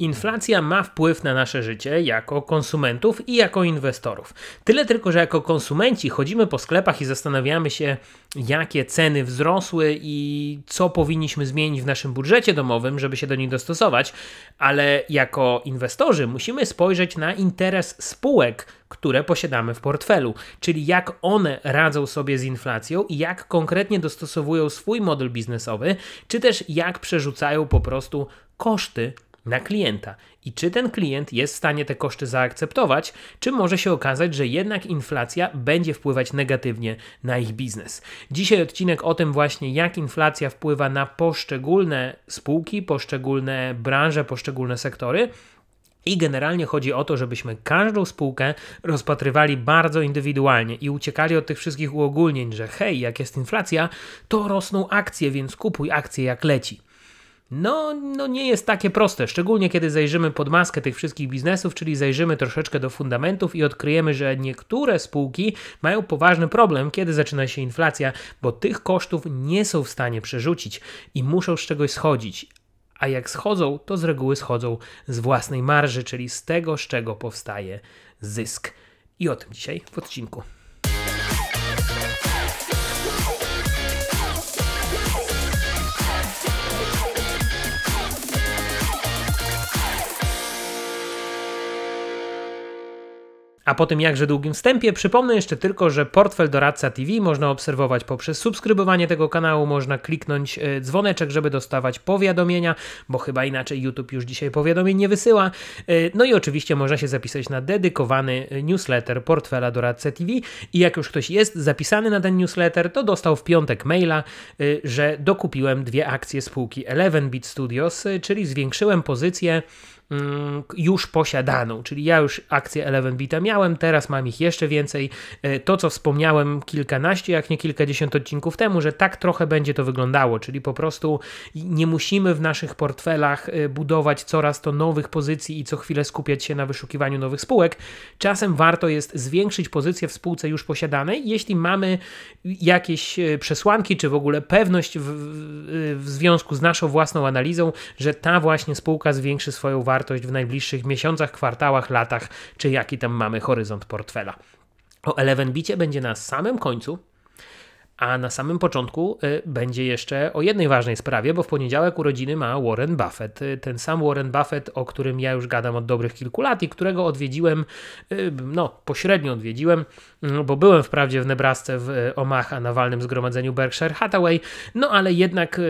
Inflacja ma wpływ na nasze życie jako konsumentów i jako inwestorów. Tyle tylko, że jako konsumenci chodzimy po sklepach i zastanawiamy się, jakie ceny wzrosły i co powinniśmy zmienić w naszym budżecie domowym, żeby się do nich dostosować, ale jako inwestorzy musimy spojrzeć na interes spółek, które posiadamy w portfelu, czyli jak one radzą sobie z inflacją i jak konkretnie dostosowują swój model biznesowy, czy też jak przerzucają po prostu koszty na klienta i czy ten klient jest w stanie te koszty zaakceptować, czy może się okazać, że jednak inflacja będzie wpływać negatywnie na ich biznes. Dzisiaj odcinek o tym właśnie, jak inflacja wpływa na poszczególne spółki, poszczególne branże, poszczególne sektory. I generalnie chodzi o to, żebyśmy każdą spółkę rozpatrywali bardzo indywidualnie i uciekali od tych wszystkich uogólnień, że hej, jak jest inflacja, to rosną akcje, więc kupuj akcje jak leci no, no nie jest takie proste, szczególnie kiedy zajrzymy pod maskę tych wszystkich biznesów, czyli zajrzymy troszeczkę do fundamentów i odkryjemy, że niektóre spółki mają poważny problem, kiedy zaczyna się inflacja, bo tych kosztów nie są w stanie przerzucić i muszą z czegoś schodzić. A jak schodzą, to z reguły schodzą z własnej marży, czyli z tego, z czego powstaje zysk. I o tym dzisiaj w odcinku. A po tym jakże długim wstępie przypomnę jeszcze tylko, że portfel Doradca TV można obserwować poprzez subskrybowanie tego kanału, można kliknąć e, dzwoneczek, żeby dostawać powiadomienia, bo chyba inaczej YouTube już dzisiaj powiadomień nie wysyła. E, no i oczywiście można się zapisać na dedykowany e, newsletter portfela Doradca TV i jak już ktoś jest zapisany na ten newsletter, to dostał w piątek maila, że dokupiłem dwie akcje spółki 11 Bit Studios, czyli zwiększyłem pozycję Mm, już posiadaną, czyli ja już akcje Eleven Bita miałem, teraz mam ich jeszcze więcej. E, to, co wspomniałem kilkanaście, jak nie kilkadziesiąt odcinków temu, że tak trochę będzie to wyglądało, czyli po prostu nie musimy w naszych portfelach e, budować coraz to nowych pozycji i co chwilę skupiać się na wyszukiwaniu nowych spółek. Czasem warto jest zwiększyć pozycję w spółce już posiadanej, jeśli mamy jakieś e, przesłanki, czy w ogóle pewność w, w związku z naszą własną analizą, że ta właśnie spółka zwiększy swoją wartość wartość w najbliższych miesiącach, kwartałach, latach, czy jaki tam mamy horyzont portfela. O Elevenbicie będzie na samym końcu, a na samym początku y, będzie jeszcze o jednej ważnej sprawie, bo w poniedziałek urodziny ma Warren Buffett. Y, ten sam Warren Buffett, o którym ja już gadam od dobrych kilku lat i którego odwiedziłem, y, no pośrednio odwiedziłem no, bo byłem wprawdzie w Nebrasce w e, Omaha na walnym zgromadzeniu Berkshire Hathaway, no ale jednak e,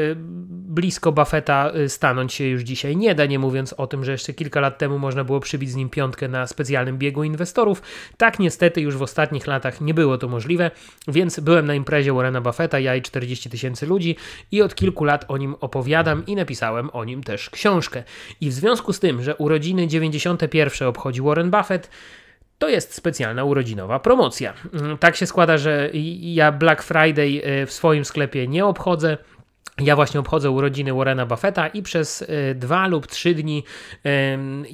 blisko Buffetta e, stanąć się już dzisiaj nie da, nie mówiąc o tym, że jeszcze kilka lat temu można było przybić z nim piątkę na specjalnym biegu inwestorów. Tak niestety już w ostatnich latach nie było to możliwe, więc byłem na imprezie Warrena Buffetta, ja i 40 tysięcy ludzi i od kilku lat o nim opowiadam i napisałem o nim też książkę. I w związku z tym, że urodziny 91 obchodzi Warren Buffett, to jest specjalna urodzinowa promocja. Mm, tak się składa, że ja Black Friday y, w swoim sklepie nie obchodzę. Ja właśnie obchodzę urodziny Warrena Buffetta i przez e, dwa lub trzy dni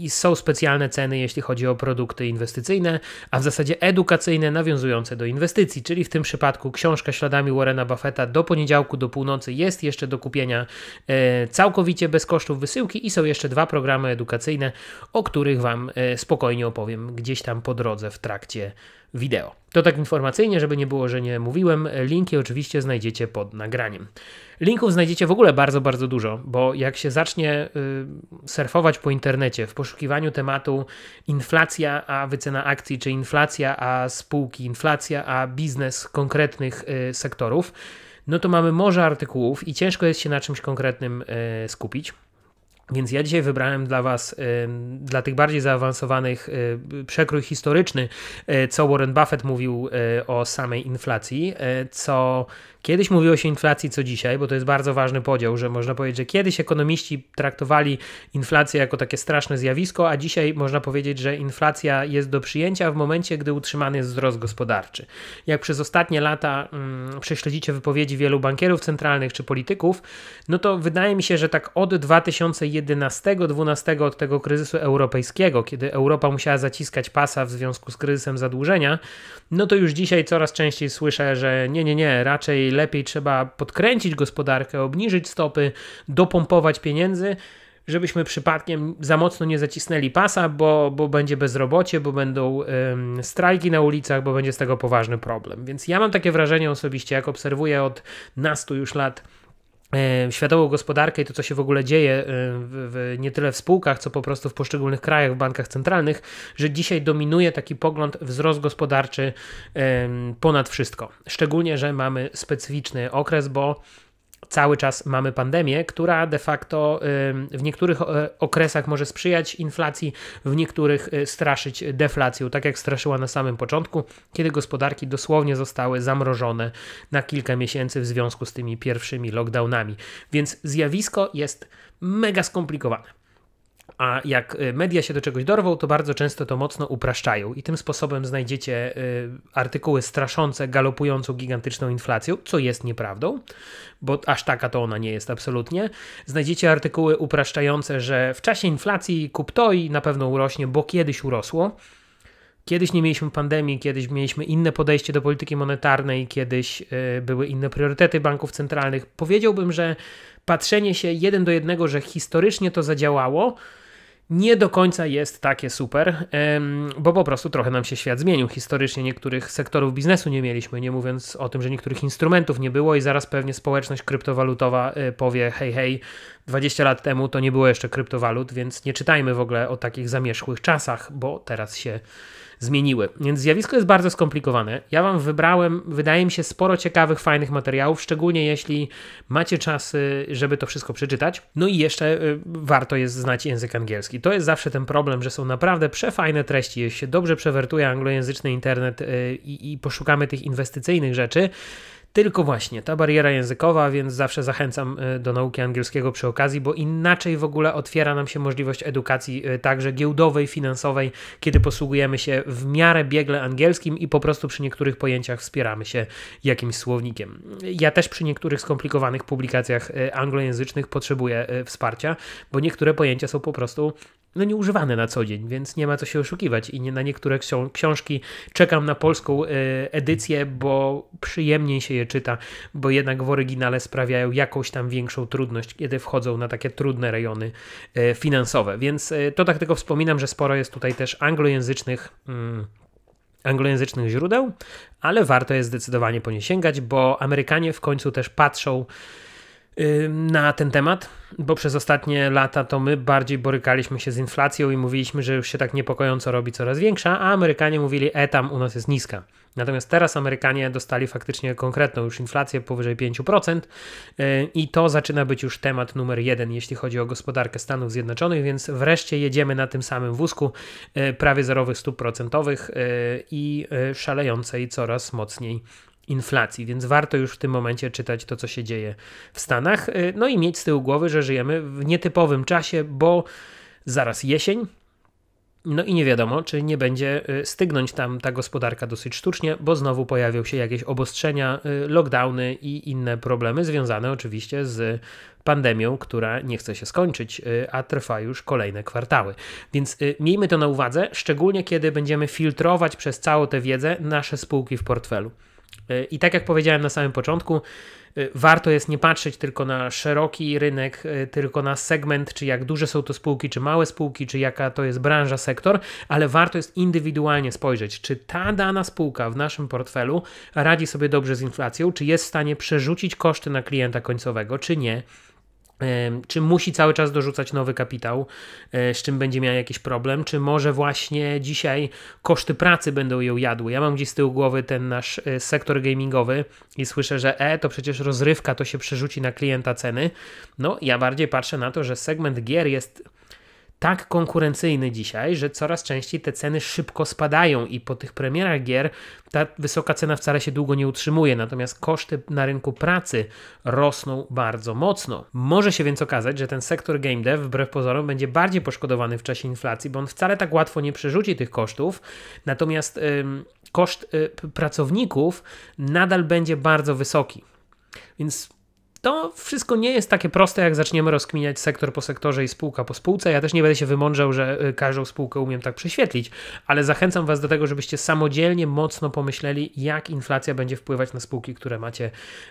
yy, są specjalne ceny, jeśli chodzi o produkty inwestycyjne, a w zasadzie edukacyjne nawiązujące do inwestycji, czyli w tym przypadku książka śladami Warrena Buffetta do poniedziałku do północy jest jeszcze do kupienia yy, całkowicie bez kosztów wysyłki i są jeszcze dwa programy edukacyjne, o których Wam yy, spokojnie opowiem gdzieś tam po drodze w trakcie wideo. To tak informacyjnie, żeby nie było, że nie mówiłem. Linki oczywiście znajdziecie pod nagraniem. Linków znajdziecie w ogóle bardzo, bardzo dużo, bo jak się zacznie y, surfować po internecie w poszukiwaniu tematu inflacja, a wycena akcji, czy inflacja, a spółki, inflacja, a biznes konkretnych y, sektorów, no to mamy morze artykułów i ciężko jest się na czymś konkretnym y, skupić. Więc ja dzisiaj wybrałem dla Was, dla tych bardziej zaawansowanych, y, przekrój historyczny, y, co Warren Buffett mówił y, o samej inflacji, co Kiedyś mówiło się inflacji co dzisiaj, bo to jest bardzo ważny podział, że można powiedzieć, że kiedyś ekonomiści traktowali inflację jako takie straszne zjawisko, a dzisiaj można powiedzieć, że inflacja jest do przyjęcia w momencie, gdy utrzymany jest wzrost gospodarczy. Jak przez ostatnie lata hmm, prześledzicie wypowiedzi wielu bankierów centralnych czy polityków, no to wydaje mi się, że tak od 2011-2012, od tego kryzysu europejskiego, kiedy Europa musiała zaciskać pasa w związku z kryzysem zadłużenia, no to już dzisiaj coraz częściej słyszę, że nie, nie, nie, raczej lepiej trzeba podkręcić gospodarkę, obniżyć stopy, dopompować pieniędzy, żebyśmy przypadkiem za mocno nie zacisnęli pasa, bo, bo będzie bezrobocie, bo będą ym, strajki na ulicach, bo będzie z tego poważny problem. Więc ja mam takie wrażenie osobiście, jak obserwuję od nastu już lat E, światową gospodarkę i to, co się w ogóle dzieje e, w, w, nie tyle w spółkach, co po prostu w poszczególnych krajach, w bankach centralnych, że dzisiaj dominuje taki pogląd wzrost gospodarczy ponad wszystko. Szczególnie, że mamy specyficzny okres, bo cały czas mamy pandemię, która de facto w niektórych e, okresach może sprzyjać inflacji, w niektórych e, straszyć deflacją, tak jak straszyła na samym początku, kiedy gospodarki dosłownie zostały zamrożone na kilka miesięcy w związku z tymi pierwszymi lockdownami. Więc zjawisko jest mega skomplikowane. A jak y, media się do czegoś dorwą, to bardzo często to mocno upraszczają i tym sposobem znajdziecie y, artykuły straszące galopującą gigantyczną inflacją, co jest nieprawdą, bo aż taka to ona nie jest absolutnie. Znajdziecie artykuły upraszczające, że w czasie inflacji kup to i na pewno urośnie, bo kiedyś urosło. Kiedyś nie mieliśmy pandemii, kiedyś mieliśmy inne podejście do polityki monetarnej, kiedyś y, były inne priorytety banków centralnych. Powiedziałbym, że patrzenie się jeden do jednego, że historycznie to zadziałało, nie do końca jest takie super, bo po prostu trochę nam się świat zmienił. Historycznie niektórych sektorów biznesu nie mieliśmy, nie mówiąc o tym, że niektórych instrumentów nie było i zaraz pewnie społeczność kryptowalutowa y, powie: hej, hej, 20 lat temu to nie było jeszcze kryptowalut, więc nie czytajmy w ogóle o takich zamierzchłych czasach, bo teraz się zmieniły. Więc zjawisko jest bardzo skomplikowane. Ja Wam wybrałem, wydaje mi się, sporo ciekawych, fajnych materiałów, szczególnie jeśli macie czas, żeby to wszystko przeczytać. No i jeszcze y, warto jest znać język angielski. To jest zawsze ten problem, że są naprawdę przefajne treści. Jeśli się dobrze przewertuje anglojęzyczny internet y, i, i poszukamy tych inwestycyjnych rzeczy, tylko właśnie ta bariera językowa, więc zawsze zachęcam e, do nauki angielskiego przy okazji, bo inaczej w ogóle otwiera nam się możliwość edukacji e, także giełdowej, finansowej, kiedy posługujemy się w miarę biegle angielskim i po prostu przy niektórych pojęciach wspieramy się jakimś słownikiem. Ja też przy niektórych skomplikowanych publikacjach e, anglojęzycznych potrzebuję wsparcia, bo niektóre pojęcia są po prostu no nieużywane na co dzień, więc nie ma co się oszukiwać i nie na niektóre książki czekam na polską y, edycję, bo przyjemniej się je czyta, bo jednak w oryginale sprawiają jakąś tam większą trudność, kiedy wchodzą na takie trudne rejony y, finansowe. Więc y, to tak tylko wspominam, że sporo jest tutaj też anglojęzycznych mm, anglojęzycznych źródeł, ale warto jest zdecydowanie po nie sięgać, bo Amerykanie w końcu też patrzą na ten temat, bo przez ostatnie lata to my bardziej borykaliśmy się z inflacją i mówiliśmy, że już się tak niepokojąco robi coraz większa, a Amerykanie mówili, e tam u nas jest niska. Natomiast teraz Amerykanie dostali faktycznie konkretną już inflację powyżej 5% y, i to zaczyna być już temat numer jeden, jeśli chodzi o gospodarkę Stanów Zjednoczonych, więc wreszcie jedziemy na tym samym wózku y, prawie zerowych stóp procentowych y, i szalejącej coraz mocniej inflacji, więc warto już w tym momencie czytać to, co się dzieje w Stanach. Y, no i mieć z tyłu głowy, że żyjemy w nietypowym czasie, bo zaraz jesień. No i nie wiadomo, czy nie będzie y, stygnąć tam ta gospodarka dosyć sztucznie, bo znowu pojawią się jakieś obostrzenia, y, lockdowny i inne problemy związane oczywiście z pandemią, która nie chce się skończyć, a trwa już kolejne kwartały. Więc miejmy to na uwadze, szczególnie kiedy będziemy filtrować przez całą tę wiedzę nasze spółki w portfelu. E, I tak jak powiedziałem na samym początku, e, warto jest nie patrzeć tylko na szeroki rynek, e, tylko na segment, czy jak duże są to spółki, czy małe spółki, czy jaka to jest branża, sektor, ale warto jest indywidualnie spojrzeć, czy ta dana spółka w naszym portfelu radzi sobie dobrze z inflacją, czy jest w stanie przerzucić koszty na klienta końcowego, czy nie czy musi cały czas dorzucać nowy kapitał, e, z czym będzie miała jakiś problem, czy może właśnie dzisiaj koszty pracy będą ją jadły? Ja mam gdzieś z tyłu głowy ten nasz e, sektor gamingowy i słyszę, że e, to przecież rozrywka to się przerzuci na klienta ceny. No, ja bardziej patrzę na to, że segment gier jest tak konkurencyjny dzisiaj, że coraz częściej te ceny szybko spadają i po tych premierach gier ta wysoka cena wcale się długo nie utrzymuje, natomiast koszty na rynku pracy rosną bardzo mocno. Może się więc okazać, że ten sektor game dev wbrew pozorom będzie bardziej poszkodowany w czasie inflacji, bo on wcale tak łatwo nie przerzuci tych kosztów, natomiast ym, koszt y, pracowników nadal będzie bardzo wysoki. Więc to wszystko nie jest takie proste, jak zaczniemy rozkminiać sektor po sektorze i spółka po spółce. Ja też nie będę się wymądrzał, że y, każdą spółkę umiem tak prześwietlić, ale zachęcam Was do tego, żebyście samodzielnie mocno pomyśleli, jak inflacja będzie wpływać na spółki, które macie y,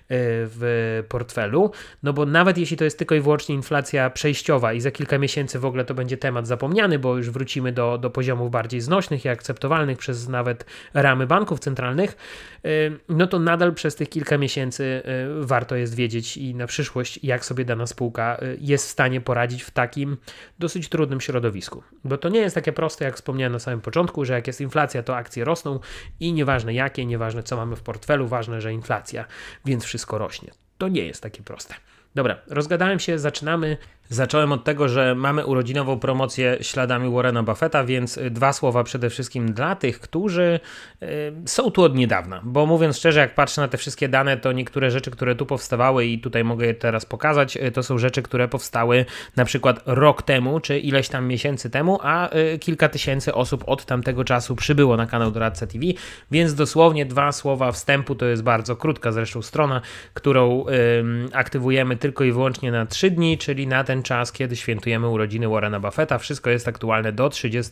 w portfelu. No bo nawet jeśli to jest tylko i wyłącznie inflacja przejściowa i za kilka miesięcy w ogóle to będzie temat zapomniany, bo już wrócimy do, do poziomów bardziej znośnych i akceptowalnych przez nawet ramy banków centralnych, y, no to nadal przez tych kilka miesięcy warto jest wiedzieć, i na przyszłość, jak sobie dana spółka y, jest w stanie poradzić w takim dosyć trudnym środowisku. Bo to nie jest takie proste, jak wspomniałem na samym początku, że jak jest inflacja, to akcje rosną i nieważne jakie, nieważne co mamy w portfelu, ważne, że inflacja, więc wszystko rośnie. To nie jest takie proste. Dobra, rozgadałem się, zaczynamy. Zacząłem od tego, że mamy urodzinową promocję śladami Warrena Buffetta, więc y, dwa słowa przede wszystkim dla tych, którzy y, są tu od niedawna. Bo mówiąc szczerze, jak patrzę na te wszystkie dane, to niektóre rzeczy, które tu powstawały i tutaj mogę je teraz pokazać, y, to są rzeczy, które powstały na przykład rok temu, czy ileś tam miesięcy temu, a kilka tysięcy osób od tamtego czasu przybyło na kanał Doradca TV, więc dosłownie dwa słowa wstępu to jest bardzo krótka zresztą strona, którą aktywujemy tylko i wyłącznie na trzy dni, czyli na ten ten czas, kiedy świętujemy urodziny Warrena Buffetta. Wszystko jest aktualne do 30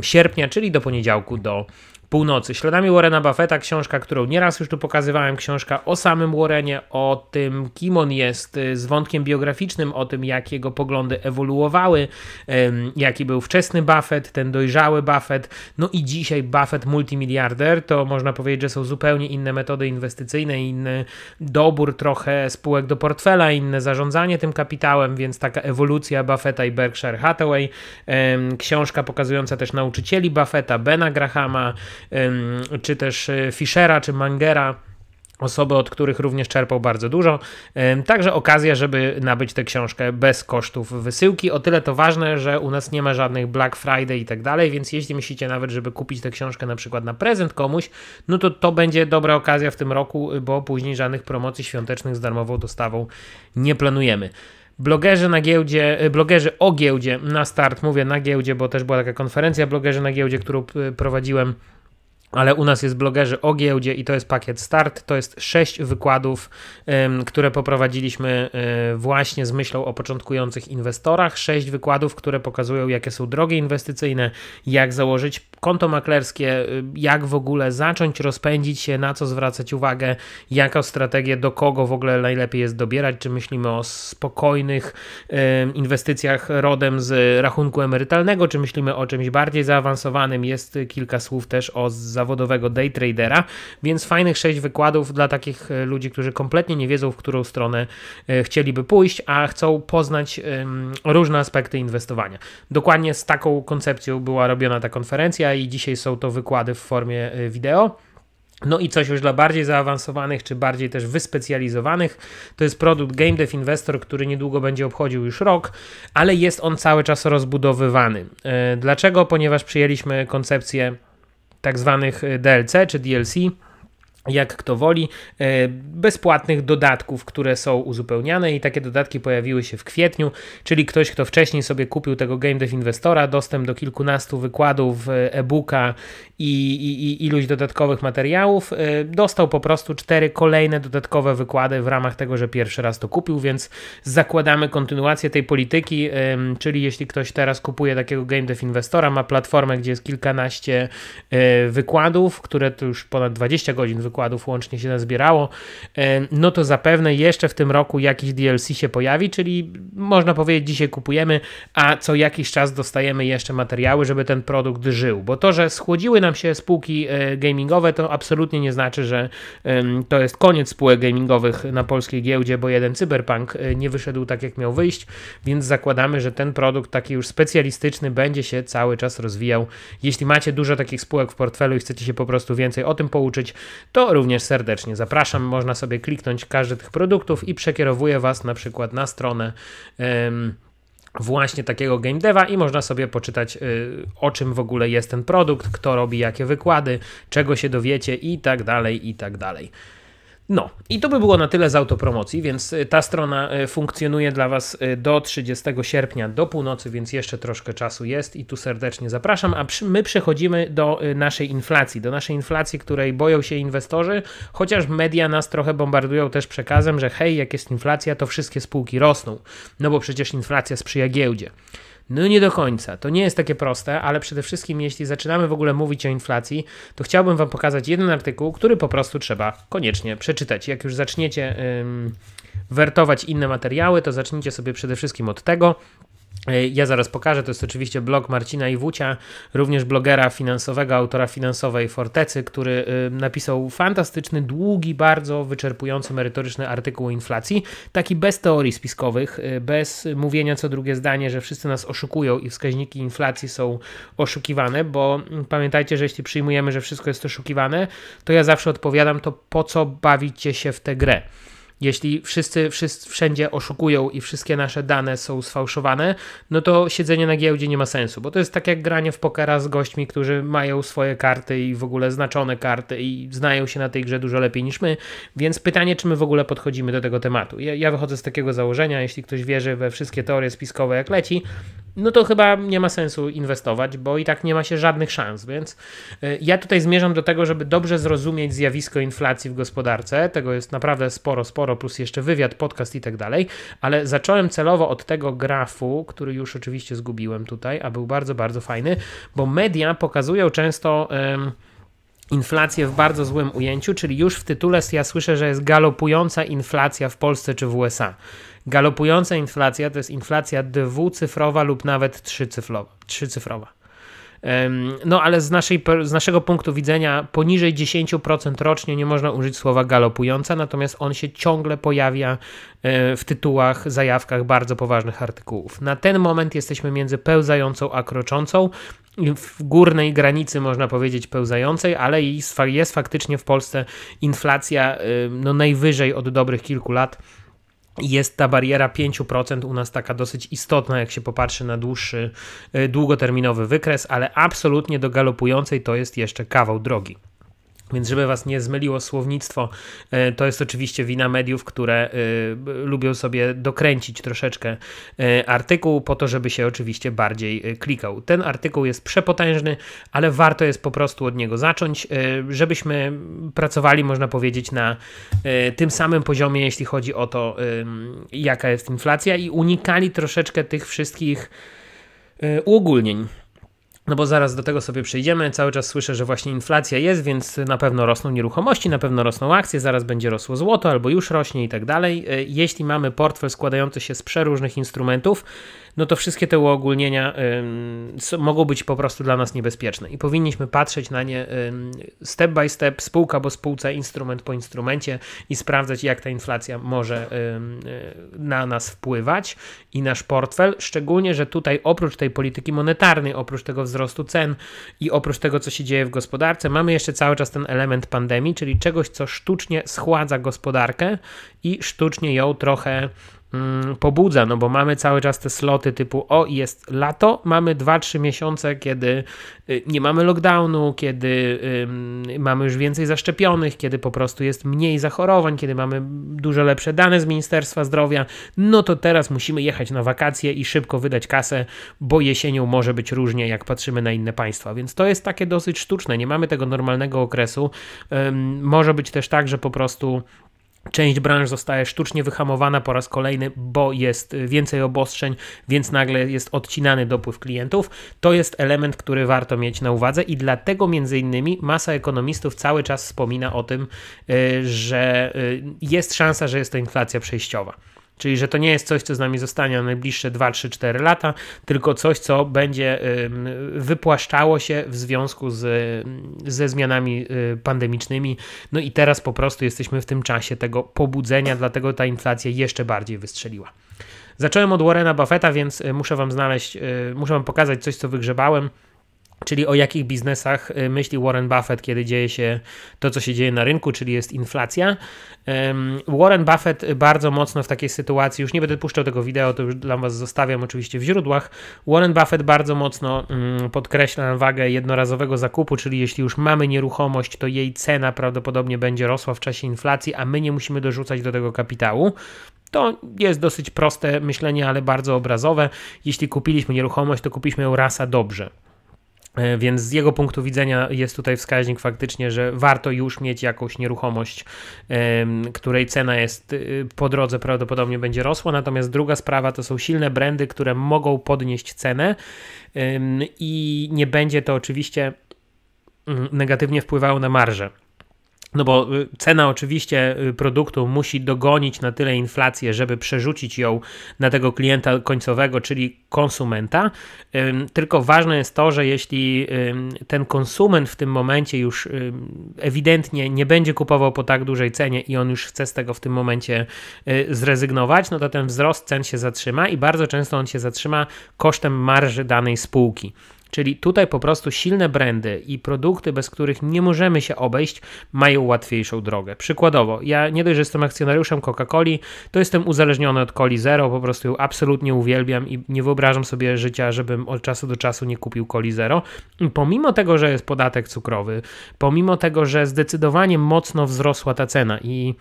sierpnia, czyli do poniedziałku, do północy. Śladami Warrena Buffetta, książka, którą nieraz już tu pokazywałem, książka o samym Warrenie, o tym, kim on jest, y, z wątkiem biograficznym, o tym, jak jego poglądy ewoluowały, jaki był wczesny Buffett, ten dojrzały Buffett, no i dzisiaj Buffett multimiliarder, to można powiedzieć, że są zupełnie inne metody inwestycyjne, inny dobór trochę spółek do portfela, inne zarządzanie tym kapitałem, więc taka ewolucja Buffetta i Berkshire Hathaway, książka pokazująca też nauczycieli Buffetta, Bena Grahama, czy też e, Fischera, czy Mangera osoby, od których również czerpał bardzo dużo. Także okazja, żeby nabyć tę książkę bez kosztów wysyłki. O tyle to ważne, że u nas nie ma żadnych Black Friday i tak dalej, więc jeśli myślicie nawet, żeby kupić tę książkę na przykład na prezent komuś, no to to będzie dobra okazja w tym roku, bo później żadnych promocji świątecznych z darmową dostawą nie planujemy. Blogerzy na giełdzie, e, blogerzy o giełdzie na start, mówię na giełdzie, bo też była taka konferencja blogerzy na giełdzie, którą e, prowadziłem ale u nas jest blogerzy o giełdzie i to jest pakiet start. To jest sześć wykładów, które poprowadziliśmy e, właśnie z myślą o początkujących inwestorach. Sześć wykładów, które pokazują, jakie są drogi inwestycyjne, jak założyć konto maklerskie, e, jak w ogóle zacząć rozpędzić się, na co zwracać uwagę, jaką strategię, do kogo w ogóle najlepiej jest dobierać, czy myślimy o spokojnych inwestycjach rodem z rachunku emerytalnego, czy myślimy o czymś bardziej zaawansowanym. Jest kilka słów też o zaawansowanym zawodowego day tradera, więc fajnych sześć wykładów dla takich e, ludzi, którzy kompletnie nie wiedzą, w którą stronę e, chcieliby pójść, a chcą poznać różne aspekty inwestowania. Dokładnie z taką koncepcją była robiona ta konferencja i dzisiaj są to wykłady w formie e, wideo. No i coś już dla bardziej zaawansowanych, czy bardziej też wyspecjalizowanych, to jest produkt Game Dev Investor, który niedługo będzie obchodził już rok, ale jest on cały czas rozbudowywany. Dlaczego? Ponieważ przyjęliśmy koncepcję tak zwanych y, DLC czy DLC, jak kto woli, e, bezpłatnych dodatków, które są uzupełniane i takie dodatki pojawiły się w kwietniu, czyli ktoś, kto wcześniej sobie kupił tego Game Dev Inwestora, dostęp do kilkunastu wykładów, e, e-booka i, i, i iluś dodatkowych materiałów, e, dostał po prostu cztery kolejne dodatkowe wykłady w ramach tego, że pierwszy raz to kupił, więc zakładamy kontynuację tej polityki, czyli jeśli ktoś teraz kupuje takiego Game Dev Inwestora, ma platformę, gdzie jest kilkanaście wykładów, które to już ponad 20 godzin wykładów, wykładów łącznie się nazbierało, e, no to zapewne jeszcze w tym roku jakiś DLC się pojawi, czyli można powiedzieć, dzisiaj kupujemy, a co jakiś czas dostajemy jeszcze materiały, żeby ten produkt żył. Bo to, że schłodziły nam się spółki e, gamingowe, to absolutnie nie znaczy, że to jest koniec spółek gamingowych na polskiej giełdzie, bo jeden cyberpunk e, nie wyszedł tak, jak miał wyjść, więc zakładamy, że ten produkt taki już specjalistyczny będzie się cały czas rozwijał. Jeśli macie dużo takich spółek w portfelu i chcecie się po prostu więcej o tym pouczyć, to również serdecznie zapraszam. Można sobie kliknąć każdy z tych produktów i przekierowuje Was na przykład na stronę. Um, właśnie takiego game deva i można sobie poczytać y, o czym w ogóle jest ten produkt, kto robi jakie wykłady, czego się dowiecie i tak dalej i tak dalej. No, i to by było na tyle z autopromocji, więc y, ta strona y, funkcjonuje dla Was y, do 30 sierpnia, do północy, więc jeszcze troszkę czasu jest i tu serdecznie zapraszam. A przy, my przechodzimy do naszej inflacji, do naszej inflacji, której boją się inwestorzy, chociaż media nas trochę bombardują też przekazem, że hej, jak jest inflacja, to wszystkie spółki rosną, no bo przecież inflacja sprzyja giełdzie. No nie do końca. To nie jest takie proste, ale przede wszystkim, jeśli zaczynamy w ogóle mówić o inflacji, to chciałbym Wam pokazać jeden artykuł, który po prostu trzeba koniecznie przeczytać. Jak już zaczniecie ym, wertować inne materiały, to zacznijcie sobie przede wszystkim od tego. E, ja zaraz pokażę, to jest oczywiście blog Marcina Iwucia, również blogera finansowego, autora finansowej Fortecy, który y, napisał fantastyczny, długi, bardzo wyczerpujący, merytoryczny artykuł o inflacji. Taki bez teorii spiskowych, y, bez mówienia co drugie zdanie, że wszyscy nas oszukują i wskaźniki inflacji są oszukiwane, bo mm, pamiętajcie, że jeśli przyjmujemy, że wszystko jest oszukiwane, to ja zawsze odpowiadam to po co bawicie się w tę grę. Jeśli wszyscy, wszyscy wszędzie oszukują i wszystkie nasze dane są sfałszowane, no to siedzenie na giełdzie nie ma sensu, bo to jest tak jak granie w pokera z gośćmi, którzy mają swoje karty i w ogóle znaczone karty i znają się na tej grze dużo lepiej niż my, więc pytanie, czy my w ogóle podchodzimy do tego tematu. Ja, ja wychodzę z takiego założenia, jeśli ktoś wierzy we wszystkie teorie spiskowe jak leci, no to chyba nie ma sensu inwestować, bo i tak nie ma się żadnych szans. Więc e, ja tutaj zmierzam do tego, żeby dobrze zrozumieć zjawisko inflacji w gospodarce. Tego jest naprawdę sporo, sporo, plus jeszcze wywiad, podcast i tak dalej. Ale zacząłem celowo od tego grafu, który już oczywiście zgubiłem tutaj, a był bardzo, bardzo fajny, bo media pokazują często. inflację w bardzo złym ujęciu, czyli już w tytule ja słyszę, że jest galopująca inflacja w Polsce czy w USA. Galopująca inflacja to jest inflacja dwucyfrowa lub nawet trzycyfrowa. trzycyfrowa. No, ale z, naszej, z naszego punktu widzenia poniżej 10% rocznie nie można użyć słowa galopująca, natomiast on się ciągle pojawia e, w tytułach, zajawkach bardzo poważnych artykułów. Na ten moment jesteśmy między pełzającą a kroczącą. W górnej granicy można powiedzieć pełzającej, ale jest faktycznie w Polsce inflacja no, najwyżej od dobrych kilku lat jest ta bariera 5% u nas taka dosyć istotna, jak się popatrzy na dłuższy, y, długoterminowy wykres, ale absolutnie do galopującej to jest jeszcze kawał drogi. Więc żeby was nie zmyliło słownictwo, e, to jest oczywiście wina mediów, które e, lubią sobie dokręcić troszeczkę e, artykuł po to, żeby się oczywiście bardziej klikał. Ten artykuł jest przepotężny, ale warto jest po prostu od niego zacząć, żebyśmy pracowali, można powiedzieć, na tym samym poziomie, jeśli chodzi o to, jaka jest inflacja i unikali troszeczkę tych wszystkich uogólnień. No bo zaraz do tego sobie przejdziemy. Cały czas słyszę, że właśnie inflacja jest, więc na pewno rosną nieruchomości, na pewno rosną akcje, zaraz będzie rosło złoto albo już rośnie i tak dalej. E, jeśli mamy portfel składający się z przeróżnych instrumentów, no to wszystkie te uogólnienia y, mogą być po prostu dla nas niebezpieczne i powinniśmy patrzeć na nie y, step by step, spółka po spółce, instrument po instrumencie i sprawdzać, jak ta inflacja może y, na nas wpływać i nasz portfel. Szczególnie, że tutaj oprócz tej polityki monetarnej, oprócz tego wzrostu, wzrostu cen i oprócz tego, co się dzieje w gospodarce, mamy jeszcze cały czas ten element pandemii, czyli czegoś, co sztucznie schładza gospodarkę i sztucznie ją trochę Mm, pobudza, no bo mamy cały czas te sloty typu o jest lato, mamy 2-3 miesiące, kiedy y, nie mamy lockdownu, kiedy mamy już więcej zaszczepionych, kiedy po prostu jest mniej zachorowań, kiedy mamy dużo lepsze dane z Ministerstwa Zdrowia, no to teraz musimy jechać na wakacje i szybko wydać kasę, bo jesienią może być różnie, jak patrzymy na inne państwa, więc to jest takie dosyć sztuczne, nie mamy tego normalnego okresu. Może być też tak, że po prostu Część branż zostaje sztucznie wyhamowana po raz kolejny, bo jest więcej obostrzeń, więc nagle jest odcinany dopływ klientów. To jest element, który warto mieć na uwadze i dlatego między innymi masa ekonomistów cały czas wspomina o tym, y, że y, jest szansa, że jest to inflacja przejściowa. Czyli, że to nie jest coś, co z nami zostanie na najbliższe 2, 3, 4 lata, tylko coś, co będzie wypłaszczało się w związku z, ze zmianami y, pandemicznymi. No i teraz po prostu jesteśmy w tym czasie tego pobudzenia, dlatego ta inflacja jeszcze bardziej wystrzeliła. Zacząłem od Warrena Buffetta, więc y, muszę wam znaleźć, y, muszę wam pokazać coś, co wygrzebałem czyli o jakich biznesach y, myśli Warren Buffett, kiedy dzieje się to, co się dzieje na rynku, czyli jest inflacja. Warren Buffett bardzo mocno w takiej sytuacji, już nie będę puszczał tego wideo, to już dla Was zostawiam oczywiście w źródłach. Warren Buffett bardzo mocno mm, podkreśla wagę jednorazowego zakupu, czyli jeśli już mamy nieruchomość, to jej cena prawdopodobnie będzie rosła w czasie inflacji, a my nie musimy dorzucać do tego kapitału. To jest dosyć proste myślenie, ale bardzo obrazowe. Jeśli kupiliśmy nieruchomość, to kupiliśmy ją rasa dobrze. E, więc z jego punktu widzenia jest tutaj wskaźnik faktycznie, że warto już mieć jakąś nieruchomość, której cena jest y, po drodze prawdopodobnie będzie rosła. Natomiast druga sprawa to są silne brandy, które mogą podnieść cenę i nie będzie to oczywiście mm, negatywnie wpływało na marżę. No bo y, cena oczywiście y, produktu musi dogonić na tyle inflację, żeby przerzucić ją na tego klienta końcowego, czyli konsumenta. Tylko ważne jest to, że jeśli ten konsument w tym momencie już ewidentnie nie będzie kupował po tak dużej cenie i on już chce z tego w tym momencie y, zrezygnować, no to ten wzrost cen się zatrzyma i bardzo często on się zatrzyma kosztem marży danej spółki. Czyli tutaj po prostu silne brandy i produkty, bez których nie możemy się obejść, mają łatwiejszą drogę. Przykładowo, ja nie dość, że jestem akcjonariuszem Coca-Coli, to jestem uzależniony od Coli Zero, po prostu ją absolutnie uwielbiam i nie wyobrażam sobie życia, żebym od czasu do czasu nie kupił Coli Zero. I pomimo tego, że jest podatek cukrowy, pomimo tego, że zdecydowanie mocno wzrosła ta cena i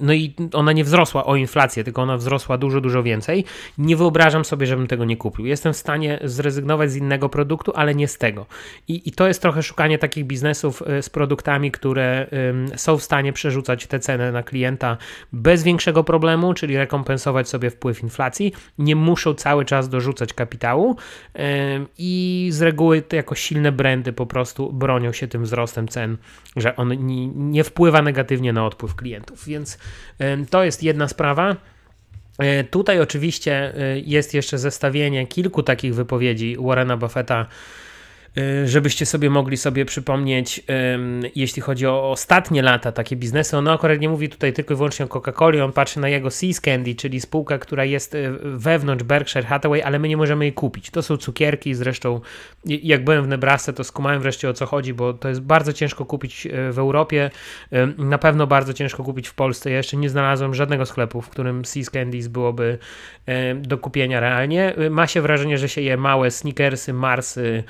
no i ona nie wzrosła o inflację, tylko ona wzrosła dużo, dużo więcej. Nie wyobrażam sobie, żebym tego nie kupił. Jestem w stanie zrezygnować z innego produktu, ale nie z tego. I, i to jest trochę szukanie takich biznesów e, z produktami, które ym, są w stanie przerzucać tę cenę na klienta bez większego problemu, czyli rekompensować sobie wpływ inflacji. Nie muszą cały czas dorzucać kapitału ym, i z reguły te jako silne brandy po prostu bronią się tym wzrostem cen, że on nie, nie wpływa negatywnie na odpływ klientów więc to jest jedna sprawa. E, tutaj oczywiście e, jest jeszcze zestawienie kilku takich wypowiedzi Warrena Buffetta Y, żebyście sobie mogli sobie przypomnieć, jeśli chodzi o ostatnie lata, takie biznesy. On akurat nie mówi tutaj tylko i wyłącznie o Coca-Coli, on patrzy na jego Seas Candy, czyli spółka, która jest y, wewnątrz Berkshire Hathaway, ale my nie możemy jej kupić. To są cukierki, zresztą jak byłem w Nebrasce, to skumałem wreszcie o co chodzi, bo to jest bardzo ciężko kupić y, w Europie, na pewno bardzo ciężko kupić w Polsce. Ja jeszcze nie znalazłem żadnego sklepu, w którym Seas Candies byłoby do kupienia realnie. Ma się wrażenie, że się je małe sneakersy, marsy,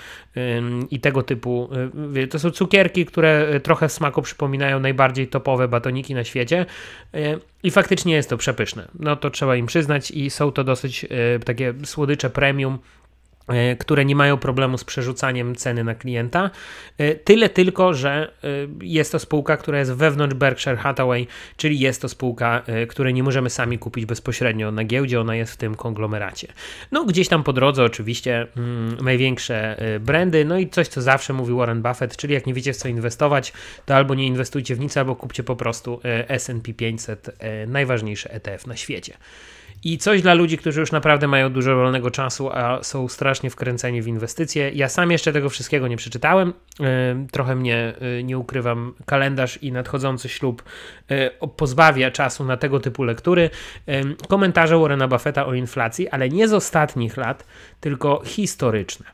i tego typu. Y, to są cukierki, które y, trochę w smaku przypominają najbardziej topowe batoniki na świecie y, i faktycznie jest to przepyszne. No to trzeba im przyznać i są to dosyć takie słodycze premium, E, które nie mają problemu z przerzucaniem ceny na klienta. E, tyle tylko, że e, jest to spółka, która jest wewnątrz Berkshire Hathaway, czyli jest to spółka, której nie możemy sami kupić bezpośrednio na giełdzie, ona jest w tym konglomeracie. No gdzieś tam po drodze oczywiście mm, największe brandy, no i coś, co zawsze mówił Warren Buffett, czyli jak nie wiecie w co inwestować, to albo nie inwestujcie w nic, albo kupcie po prostu S&P 500, najważniejszy ETF na świecie i coś dla ludzi, którzy już naprawdę mają dużo wolnego czasu, a są strasznie wkręceni w inwestycje. Ja sam jeszcze tego wszystkiego nie przeczytałem. E, trochę mnie, e, nie ukrywam, kalendarz i nadchodzący ślub e, pozbawia czasu na tego typu lektury. Komentarze Warrena Buffetta o inflacji, ale nie z ostatnich lat, tylko historyczne.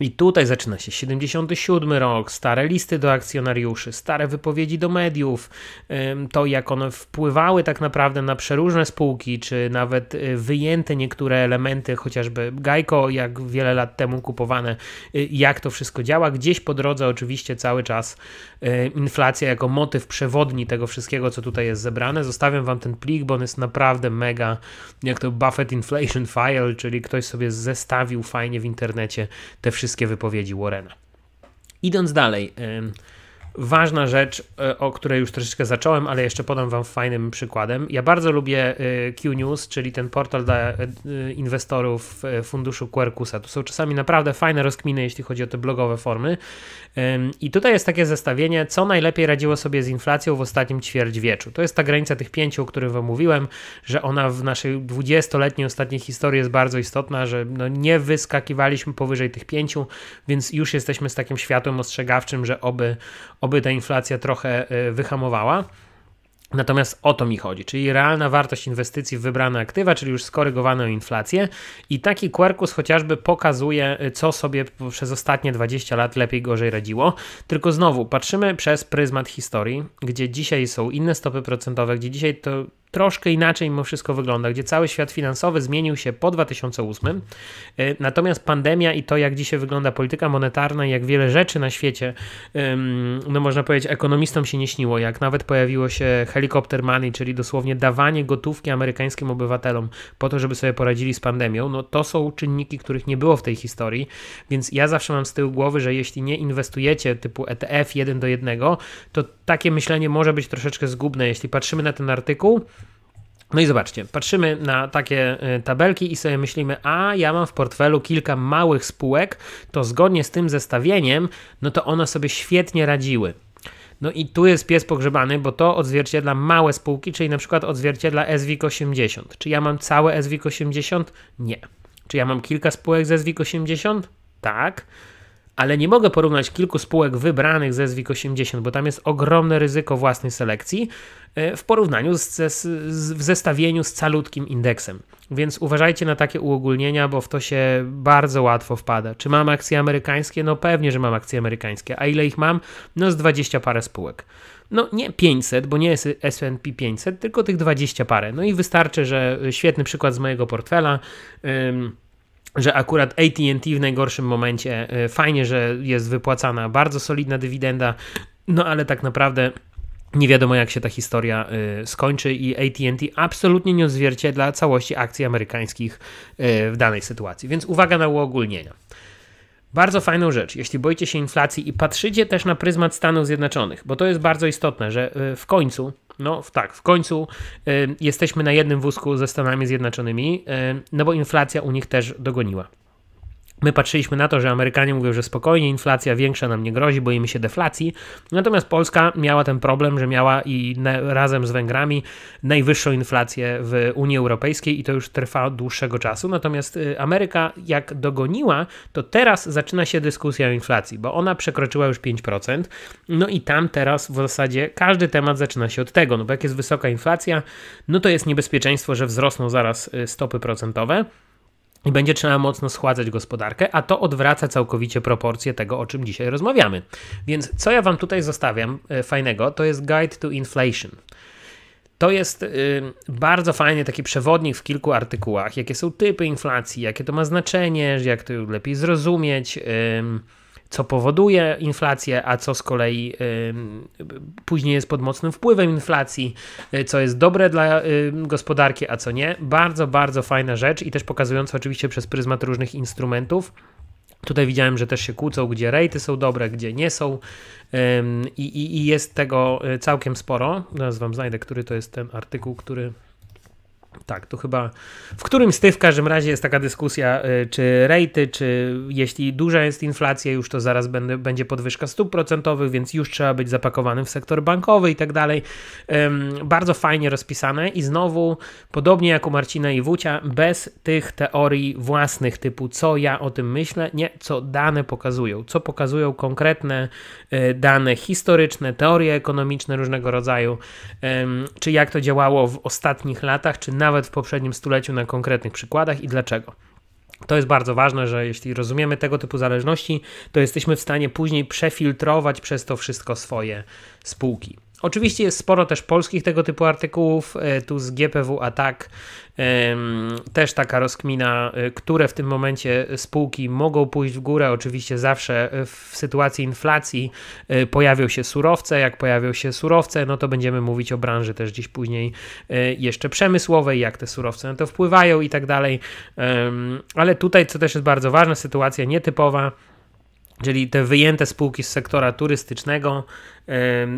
I tutaj zaczyna się 77 rok, stare listy do akcjonariuszy, stare wypowiedzi do mediów, to jak one wpływały tak naprawdę na przeróżne spółki, czy nawet y, wyjęte niektóre elementy, chociażby Gajko, jak wiele lat temu kupowane, y, jak to wszystko działa. Gdzieś po drodze oczywiście cały czas y, inflacja jako motyw przewodni tego wszystkiego, co tutaj jest zebrane. Zostawiam Wam ten plik, bo on jest naprawdę mega, jak to Buffett Inflation File, czyli ktoś sobie zestawił fajnie w internecie te wszystkie wszystkie wypowiedzi Warrena. Idąc dalej, ważna rzecz, e, o której już troszeczkę zacząłem, ale jeszcze podam Wam fajnym przykładem. Ja bardzo lubię e, QNews, czyli ten portal dla e, inwestorów funduszu Quercusa. Tu są czasami naprawdę fajne rozkminy, jeśli chodzi o te blogowe formy. I tutaj jest takie zestawienie, co najlepiej radziło sobie z inflacją w ostatnim ćwierćwieczu. To jest ta granica tych pięciu, o których Wam mówiłem, że ona w naszej dwudziestoletniej ostatniej historii jest bardzo istotna, że no nie wyskakiwaliśmy powyżej tych pięciu, więc już jesteśmy z takim światłem ostrzegawczym, że oby oby ta inflacja trochę e, wyhamowała. Natomiast o to mi chodzi, czyli realna wartość inwestycji w wybrane aktywa, czyli już skorygowane o inflację. I taki Quercus chociażby pokazuje, e, co sobie przez ostatnie 20 lat lepiej, gorzej radziło. Tylko znowu patrzymy przez pryzmat historii, gdzie dzisiaj są inne stopy procentowe, gdzie dzisiaj to troszkę inaczej mimo wszystko wygląda, gdzie cały świat finansowy zmienił się po 2008, e, natomiast pandemia i to, jak dzisiaj wygląda polityka monetarna i jak wiele rzeczy na świecie, no można powiedzieć, ekonomistom się nie śniło, jak nawet pojawiło się helikopter money, czyli dosłownie dawanie gotówki amerykańskim obywatelom po to, żeby sobie poradzili z pandemią, no to są czynniki, których nie było w tej historii, więc ja zawsze mam z tyłu głowy, że jeśli nie inwestujecie typu ETF 1 do 1, to takie myślenie może być troszeczkę zgubne. Jeśli patrzymy na ten artykuł, no i zobaczcie, patrzymy na takie y, tabelki i sobie myślimy, a ja mam w portfelu kilka małych spółek, to zgodnie z tym zestawieniem, no to one sobie świetnie radziły. No i tu jest pies pogrzebany, bo to odzwierciedla małe spółki, czyli na przykład odzwierciedla SWIK 80. Czy ja mam całe SWIK 80? Nie. Czy ja mam kilka spółek ze SWIK 80? Tak ale nie mogę porównać kilku spółek wybranych ze ZWIG80, bo tam jest ogromne ryzyko własnej selekcji e, w porównaniu z, z, w zestawieniu z calutkim indeksem. Więc uważajcie na takie uogólnienia, bo w to się bardzo łatwo wpada. Czy mam akcje amerykańskie? No pewnie, że mam akcje amerykańskie. A ile ich mam? No z 20 parę spółek. No nie 500, bo nie jest S&P 500, tylko tych 20 parę. No i wystarczy, że świetny przykład z mojego portfela że akurat ATT w najgorszym momencie e, fajnie, że jest wypłacana bardzo solidna dywidenda, no ale tak naprawdę nie wiadomo, jak się ta historia e, skończy, i ATT absolutnie nie odzwierciedla całości akcji amerykańskich e, w danej sytuacji. Więc uwaga na uogólnienia. Bardzo fajną rzecz, jeśli boicie się inflacji i patrzycie też na pryzmat Stanów Zjednoczonych, bo to jest bardzo istotne, że w końcu no tak, w końcu y, jesteśmy na jednym wózku ze Stanami Zjednoczonymi, y, no bo inflacja u nich też dogoniła. My patrzyliśmy na to, że Amerykanie mówią, że spokojnie, inflacja większa nam nie grozi, boimy się deflacji. Natomiast Polska miała ten problem, że miała i razem z Węgrami najwyższą inflację w Unii Europejskiej i to już trwa od dłuższego czasu. Natomiast y, Ameryka, jak dogoniła, to teraz zaczyna się dyskusja o inflacji, bo ona przekroczyła już 5%. No i tam teraz w zasadzie każdy temat zaczyna się od tego, no bo jak jest wysoka inflacja, no to jest niebezpieczeństwo, że wzrosną zaraz y, stopy procentowe i będzie trzeba mocno schładzać gospodarkę, a to odwraca całkowicie proporcje tego, o czym dzisiaj rozmawiamy. Więc co ja Wam tutaj zostawiam e, fajnego, to jest Guide to Inflation. To jest y, bardzo fajny taki przewodnik w kilku artykułach, jakie są typy inflacji, jakie to ma znaczenie, jak to lepiej zrozumieć. Y, co powoduje inflację, a co z kolei później jest pod mocnym wpływem inflacji, y, co jest dobre dla gospodarki, a co nie. Bardzo, bardzo fajna rzecz i też pokazująca oczywiście przez pryzmat różnych instrumentów. Tutaj widziałem, że też się kłócą, gdzie rejty są dobre, gdzie nie są. I, i, i jest tego y, całkiem sporo. Teraz wam znajdę, który to jest ten artykuł, który tak, to chyba w którym z tych w każdym razie jest taka dyskusja, y, czy rejty, czy jeśli duża jest inflacja, już to zaraz będę, będzie podwyżka stóp procentowych, więc już trzeba być zapakowanym w sektor bankowy i tak dalej. Bardzo fajnie rozpisane i znowu, podobnie jak u Marcina i Wucia, bez tych teorii własnych typu co ja o tym myślę, nie, co dane pokazują, co pokazują konkretne y, dane historyczne, teorie ekonomiczne różnego rodzaju, czy jak to działało w ostatnich latach, czy na nawet w poprzednim stuleciu na konkretnych przykładach i dlaczego. To jest bardzo ważne, że jeśli rozumiemy tego typu zależności, to jesteśmy w stanie później przefiltrować przez to wszystko swoje spółki. Oczywiście jest sporo też polskich tego typu artykułów, e, tu z GPW Atak też taka rozkmina, e, które w tym momencie spółki mogą pójść w górę. Oczywiście zawsze w sytuacji inflacji e, pojawią się surowce, jak pojawią się surowce, no to będziemy mówić o branży też gdzieś później jeszcze przemysłowej, jak te surowce na to wpływają i tak dalej. Ale tutaj, co też jest bardzo ważne, sytuacja nietypowa, czyli te wyjęte spółki z sektora turystycznego,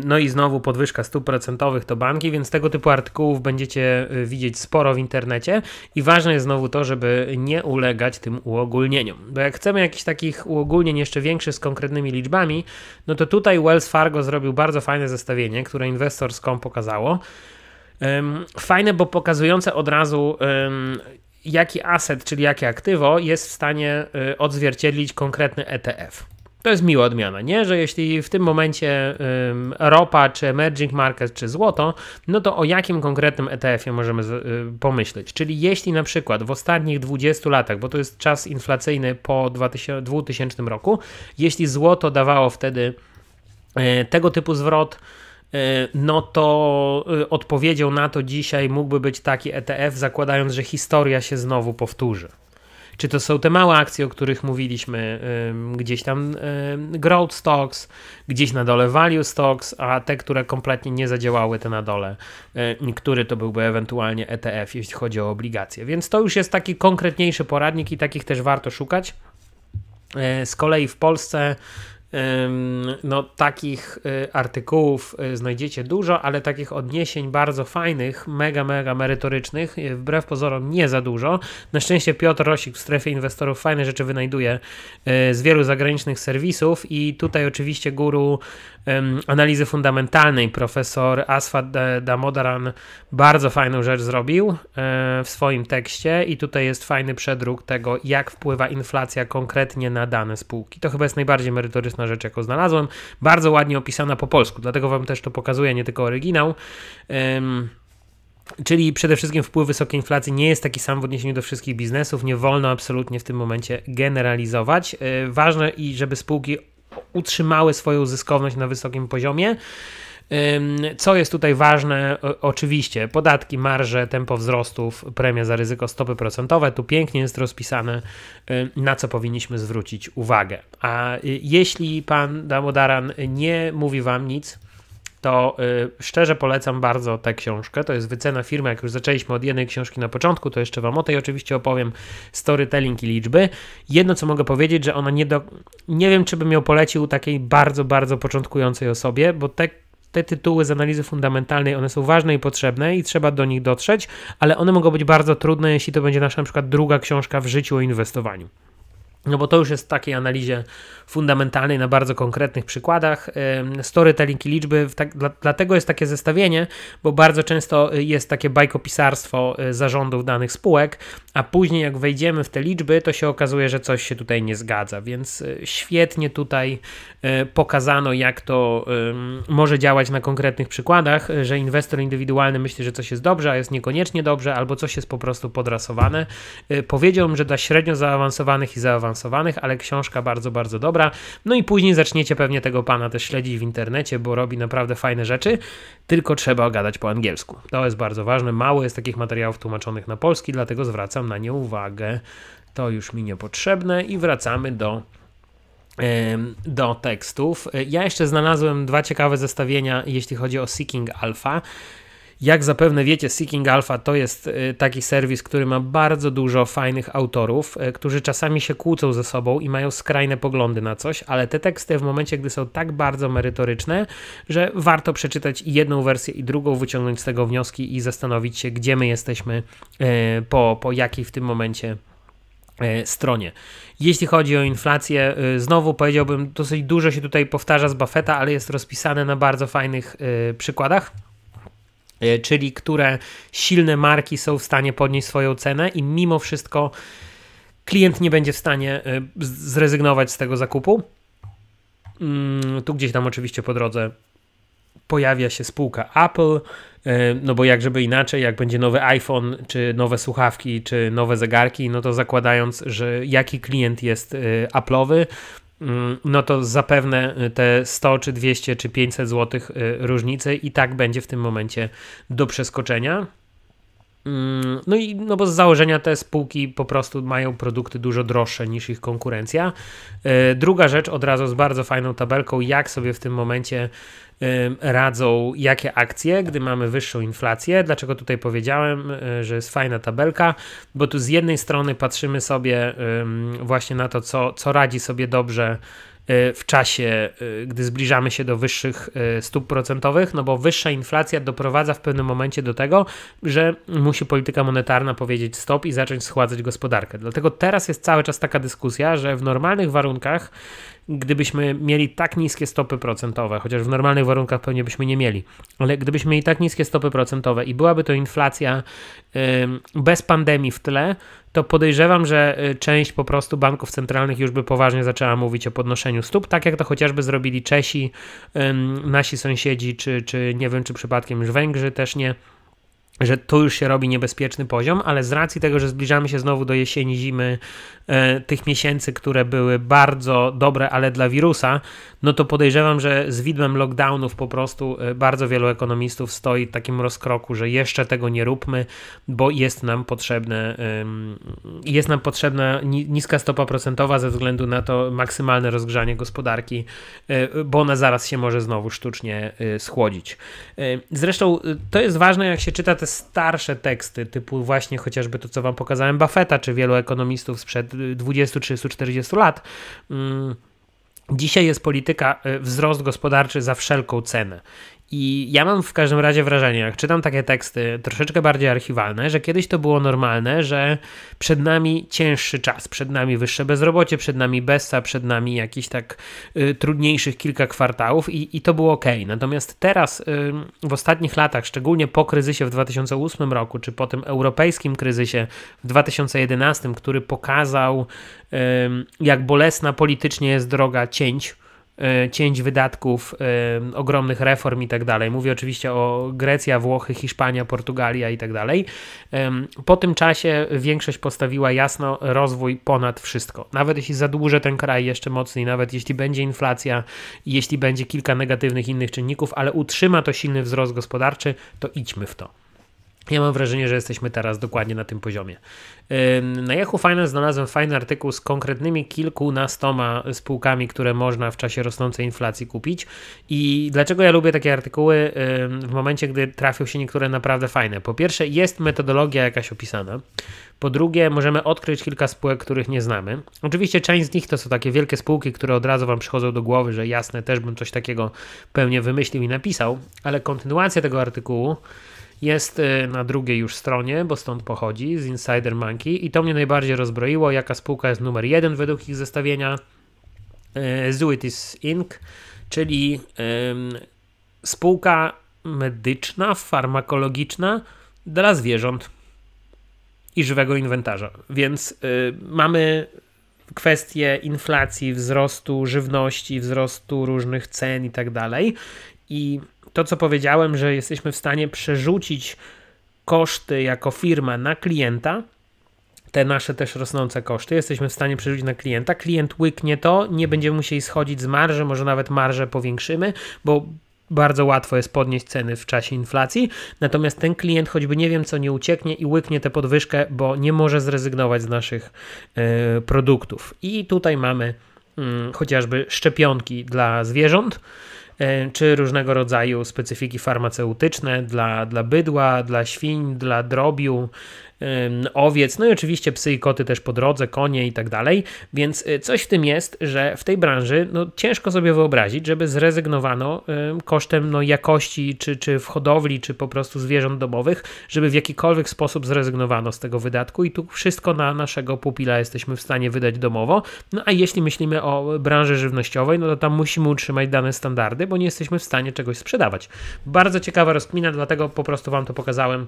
no i znowu podwyżka stóp procentowych to banki, więc tego typu artykułów będziecie y, widzieć sporo w internecie i ważne jest znowu to, żeby nie ulegać tym uogólnieniom, bo jak chcemy jakichś takich uogólnień jeszcze większych z konkretnymi liczbami, no to tutaj Wells Fargo zrobił bardzo fajne zestawienie, które Investors.com pokazało, Fajne, bo pokazujące od razu, jaki aset, czyli jakie aktywo jest w stanie y, odzwierciedlić konkretny ETF to jest miła odmiana, nie? Że jeśli w tym momencie ym, ropa, czy emerging market, czy złoto, no to o jakim konkretnym ETF-ie możemy z, y, pomyśleć? Czyli jeśli na przykład w ostatnich 20 latach, bo to jest czas inflacyjny po 2000, 2000 roku, jeśli złoto dawało wtedy y, tego typu zwrot, y, no to y, odpowiedzią na to dzisiaj mógłby być taki ETF, zakładając, że historia się znowu powtórzy. Czy to są te małe akcje, o których mówiliśmy, gdzieś tam growth stocks, gdzieś na dole value stocks, a te, które kompletnie nie zadziałały, te na dole. Y, Który to byłby ewentualnie ETF, jeśli chodzi o obligacje. Więc to już jest taki konkretniejszy poradnik i takich też warto szukać. Y, z kolei w Polsce no, takich y, artykułów y, znajdziecie dużo, ale takich odniesień bardzo fajnych, mega, mega merytorycznych, y, wbrew pozorom nie za dużo. Na szczęście Piotr Rosik w strefie inwestorów fajne rzeczy wynajduje z wielu zagranicznych serwisów i tutaj oczywiście guru analizy fundamentalnej profesor Asfad e, Damodaran bardzo fajną rzecz zrobił e, w swoim tekście i tutaj jest fajny przedruk tego, jak wpływa inflacja konkretnie na dane spółki. To chyba jest najbardziej merytoryczna rzecz, jaką znalazłem. Bardzo ładnie opisana po polsku, dlatego wam też to pokazuję, nie tylko oryginał. Czyli przede wszystkim wpływ wysokiej inflacji nie jest taki sam w odniesieniu do wszystkich biznesów, nie wolno absolutnie w tym momencie generalizować. E, ważne i żeby spółki utrzymały swoją zyskowność na wysokim poziomie. Co jest tutaj ważne, oczywiście podatki, marże, tempo wzrostów, premia za ryzyko, stopy procentowe. Tu pięknie jest rozpisane, na co powinniśmy zwrócić uwagę. A y, jeśli pan Damodaran nie mówi wam nic, to y, szczerze polecam bardzo tę książkę. To jest wycena firmy. Jak już zaczęliśmy od jednej książki na początku, to jeszcze Wam o tej oczywiście opowiem. Storytelling i liczby. Jedno, co mogę powiedzieć, że ona nie do... Nie wiem, czy bym ją polecił takiej bardzo, bardzo początkującej osobie, bo te te tytuły z analizy fundamentalnej, one są ważne i potrzebne i trzeba do nich dotrzeć, ale one mogą być bardzo trudne, jeśli to będzie nasza na przykład druga książka w życiu o inwestowaniu. No bo to już jest w takiej analizie fundamentalnej na bardzo konkretnych przykładach. Storytelling i liczby, tak, dlatego jest takie zestawienie, bo bardzo często y, jest takie bajkopisarstwo y, zarządów danych spółek, a później jak wejdziemy w te liczby, to się okazuje, że coś się tutaj nie zgadza, więc y, świetnie tutaj pokazano, jak to może działać na konkretnych przykładach, że inwestor indywidualny myśli, że coś jest dobrze, a jest niekoniecznie dobrze, albo coś jest po prostu podrasowane. Powiedziałbym, że dla średnio zaawansowanych i zaawansowanych zaawansowanych, ale książka bardzo, bardzo dobra. No i później zaczniecie pewnie tego pana też śledzić w internecie, bo robi naprawdę fajne rzeczy, tylko trzeba gadać po angielsku. To jest bardzo ważne. Mało jest takich materiałów tłumaczonych na polski, dlatego zwracam na nie uwagę. To już mi niepotrzebne i wracamy do do tekstów. Ja jeszcze znalazłem dwa ciekawe zestawienia, jeśli chodzi o Seeking Alpha. Jak zapewne wiecie, Seeking Alpha to jest y, taki serwis, który ma bardzo dużo fajnych autorów, y, którzy czasami się kłócą ze sobą i mają skrajne poglądy na coś, ale te teksty w momencie, gdy są tak bardzo merytoryczne, że warto przeczytać jedną wersję i drugą, wyciągnąć z tego wnioski i zastanowić się, gdzie my jesteśmy, y, po, po jakiej w tym momencie stronie. Jeśli chodzi o inflację, znowu powiedziałbym, dosyć dużo się tutaj powtarza z Buffetta, ale jest rozpisane na bardzo fajnych przykładach. E, czyli które silne marki są w stanie podnieść swoją cenę i mimo wszystko klient nie będzie w stanie e, zrezygnować z tego zakupu. Mm, tu gdzieś tam oczywiście po drodze pojawia się spółka Apple, e, no bo jak żeby inaczej, jak będzie nowy iPhone, czy nowe słuchawki, czy nowe zegarki, no to zakładając, że jaki klient jest Apple'owy, Mm, no to zapewne y, te 100 czy 200 czy 500 zł y, różnicy i tak będzie w tym momencie do przeskoczenia. Mm, no i no bo z założenia te spółki po prostu mają produkty dużo droższe niż ich konkurencja. Y, druga rzecz od razu z bardzo fajną tabelką, jak sobie w tym momencie radzą jakie akcje, gdy mamy wyższą inflację. Dlaczego tutaj powiedziałem, e, że jest fajna tabelka? Bo tu z jednej strony patrzymy sobie właśnie na to, co, co radzi sobie dobrze e, w czasie, e, gdy zbliżamy się do wyższych stóp procentowych, no bo wyższa inflacja doprowadza w pewnym momencie do tego, że musi polityka monetarna powiedzieć stop i zacząć schładzać gospodarkę. Dlatego teraz jest cały czas taka dyskusja, że w normalnych warunkach gdybyśmy mieli tak niskie stopy procentowe, chociaż w normalnych warunkach pewnie byśmy nie mieli, ale gdybyśmy mieli tak niskie stopy procentowe i byłaby to inflacja bez pandemii w tle, to podejrzewam, że e, część po prostu banków centralnych już by poważnie zaczęła mówić o podnoszeniu stóp, tak jak to chociażby zrobili Czesi, nasi sąsiedzi, czy, czy nie wiem, czy przypadkiem już Węgrzy też nie że tu już się robi niebezpieczny poziom, ale z racji tego, że zbliżamy się znowu do jesieni, zimy, e, tych miesięcy, które były bardzo dobre, ale dla wirusa, no to podejrzewam, że z widmem lockdownów po prostu e, bardzo wielu ekonomistów stoi w takim rozkroku, że jeszcze tego nie róbmy, bo jest nam potrzebne, e, jest nam potrzebna niska stopa procentowa ze względu na to maksymalne rozgrzanie gospodarki, e, bo ona zaraz się może znowu sztucznie e, schłodzić. E, zresztą to jest ważne, jak się czyta te starsze teksty, typu właśnie chociażby to, co wam pokazałem, Buffetta, czy wielu ekonomistów sprzed 20, 30, 40 lat, mm, Dzisiaj jest polityka y, wzrost gospodarczy za wszelką cenę. I ja mam w każdym razie wrażenie, jak czytam takie teksty troszeczkę bardziej archiwalne, że kiedyś to było normalne, że przed nami cięższy czas, przed nami wyższe bezrobocie, przed nami besa, przed nami jakiś tak y, trudniejszych kilka kwartałów i, i to było ok. Natomiast teraz, y, w ostatnich latach, szczególnie po kryzysie w 2008 roku, czy po tym europejskim kryzysie w 2011, który pokazał, y, jak bolesna politycznie jest droga cięć, E, cięć wydatków, e, ogromnych reform i tak dalej. Mówię oczywiście o Grecja, Włochy, Hiszpania, Portugalia i tak dalej. Po tym czasie większość postawiła jasno rozwój ponad wszystko. Nawet jeśli zadłużę ten kraj jeszcze mocniej, nawet jeśli będzie inflacja, jeśli będzie kilka negatywnych innych czynników, ale utrzyma to silny wzrost gospodarczy, to idźmy w to. Ja mam wrażenie, że jesteśmy teraz dokładnie na tym poziomie. Na Yahoo Finance znalazłem fajny artykuł z konkretnymi kilkunastoma spółkami, które można w czasie rosnącej inflacji kupić. I dlaczego ja lubię takie artykuły w momencie, gdy trafią się niektóre naprawdę fajne? Po pierwsze, jest metodologia jakaś opisana. Po drugie, możemy odkryć kilka spółek, których nie znamy. Oczywiście część z nich to są takie wielkie spółki, które od razu Wam przychodzą do głowy, że jasne, też bym coś takiego pewnie wymyślił i napisał, ale kontynuacja tego artykułu jest e, na drugiej już stronie, bo stąd pochodzi, z Insider Monkey i to mnie najbardziej rozbroiło, jaka spółka jest numer jeden według ich zestawienia. E, Zuitis Inc., czyli spółka medyczna, farmakologiczna dla zwierząt i żywego inwentarza. Więc e, mamy kwestie inflacji, wzrostu żywności, wzrostu różnych cen i tak dalej. I to, co powiedziałem, że jesteśmy w stanie przerzucić koszty jako firma na klienta, te nasze też rosnące koszty, jesteśmy w stanie przerzucić na klienta. Klient łyknie to, nie będziemy musieli schodzić z marży, może nawet marżę powiększymy, bo bardzo łatwo jest podnieść ceny w czasie inflacji, natomiast ten klient choćby nie wiem co nie ucieknie i łyknie tę podwyżkę, bo nie może zrezygnować z naszych e, produktów. I tutaj mamy mm, chociażby szczepionki dla zwierząt, E, czy różnego rodzaju specyfiki farmaceutyczne dla, dla bydła, dla świń, dla drobiu, owiec, no i oczywiście psy i koty też po drodze, konie i tak dalej, więc y, coś w tym jest, że w tej branży no, ciężko sobie wyobrazić, żeby zrezygnowano kosztem no, jakości, czy, czy w hodowli, czy po prostu zwierząt domowych, żeby w jakikolwiek sposób zrezygnowano z tego wydatku i tu wszystko na naszego pupila jesteśmy w stanie wydać domowo, no a jeśli myślimy o branży żywnościowej, no to tam musimy utrzymać dane standardy, bo nie jesteśmy w stanie czegoś sprzedawać. Bardzo ciekawa rozkmina, dlatego po prostu Wam to pokazałem.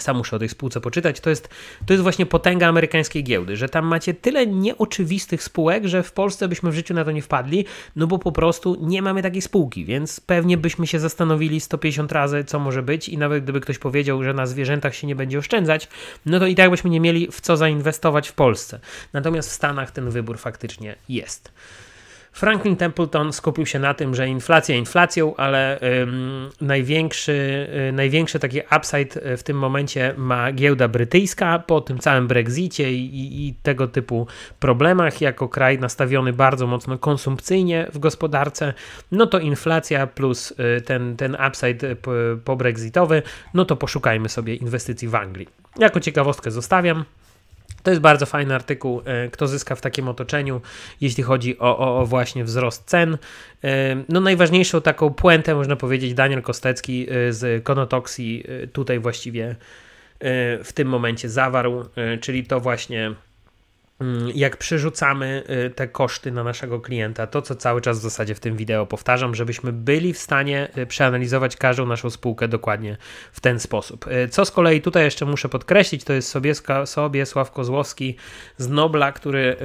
Sam muszę o tej spółce poczytać. To jest, to jest właśnie potęga amerykańskiej giełdy, że tam macie tyle nieoczywistych spółek, że w Polsce byśmy w życiu na to nie wpadli, no bo po prostu nie mamy takiej spółki, więc pewnie byśmy się zastanowili 150 razy, co może być, i nawet gdyby ktoś powiedział, że na zwierzętach się nie będzie oszczędzać, no to i tak byśmy nie mieli w co zainwestować w Polsce. Natomiast w Stanach ten wybór faktycznie jest. Franklin Templeton skupił się na tym, że inflacja inflacją, ale ym, największy, y, największy taki upside y, w tym momencie ma giełda brytyjska po tym całym Brexicie i, i, tego typu problemach, jako kraj nastawiony bardzo mocno konsumpcyjnie w gospodarce, no to inflacja plus y, ten, ten upside y, po brexitowy, no to poszukajmy sobie inwestycji w Anglii. Jako ciekawostkę zostawiam. To jest bardzo fajny artykuł, e, kto zyska w takim otoczeniu, jeśli chodzi o, o, o właśnie wzrost cen. E, no najważniejszą taką puentę można powiedzieć Daniel Kostecki e, z Konotoxi tutaj właściwie w tym momencie zawarł, czyli to właśnie Mm, jak przerzucamy y, te koszty na naszego klienta, to co cały czas w zasadzie w tym wideo powtarzam, żebyśmy byli w stanie y, przeanalizować każdą naszą spółkę dokładnie w ten sposób. Y, co z kolei tutaj jeszcze muszę podkreślić, to jest sobie Sobiesław Kozłowski z Nobla, który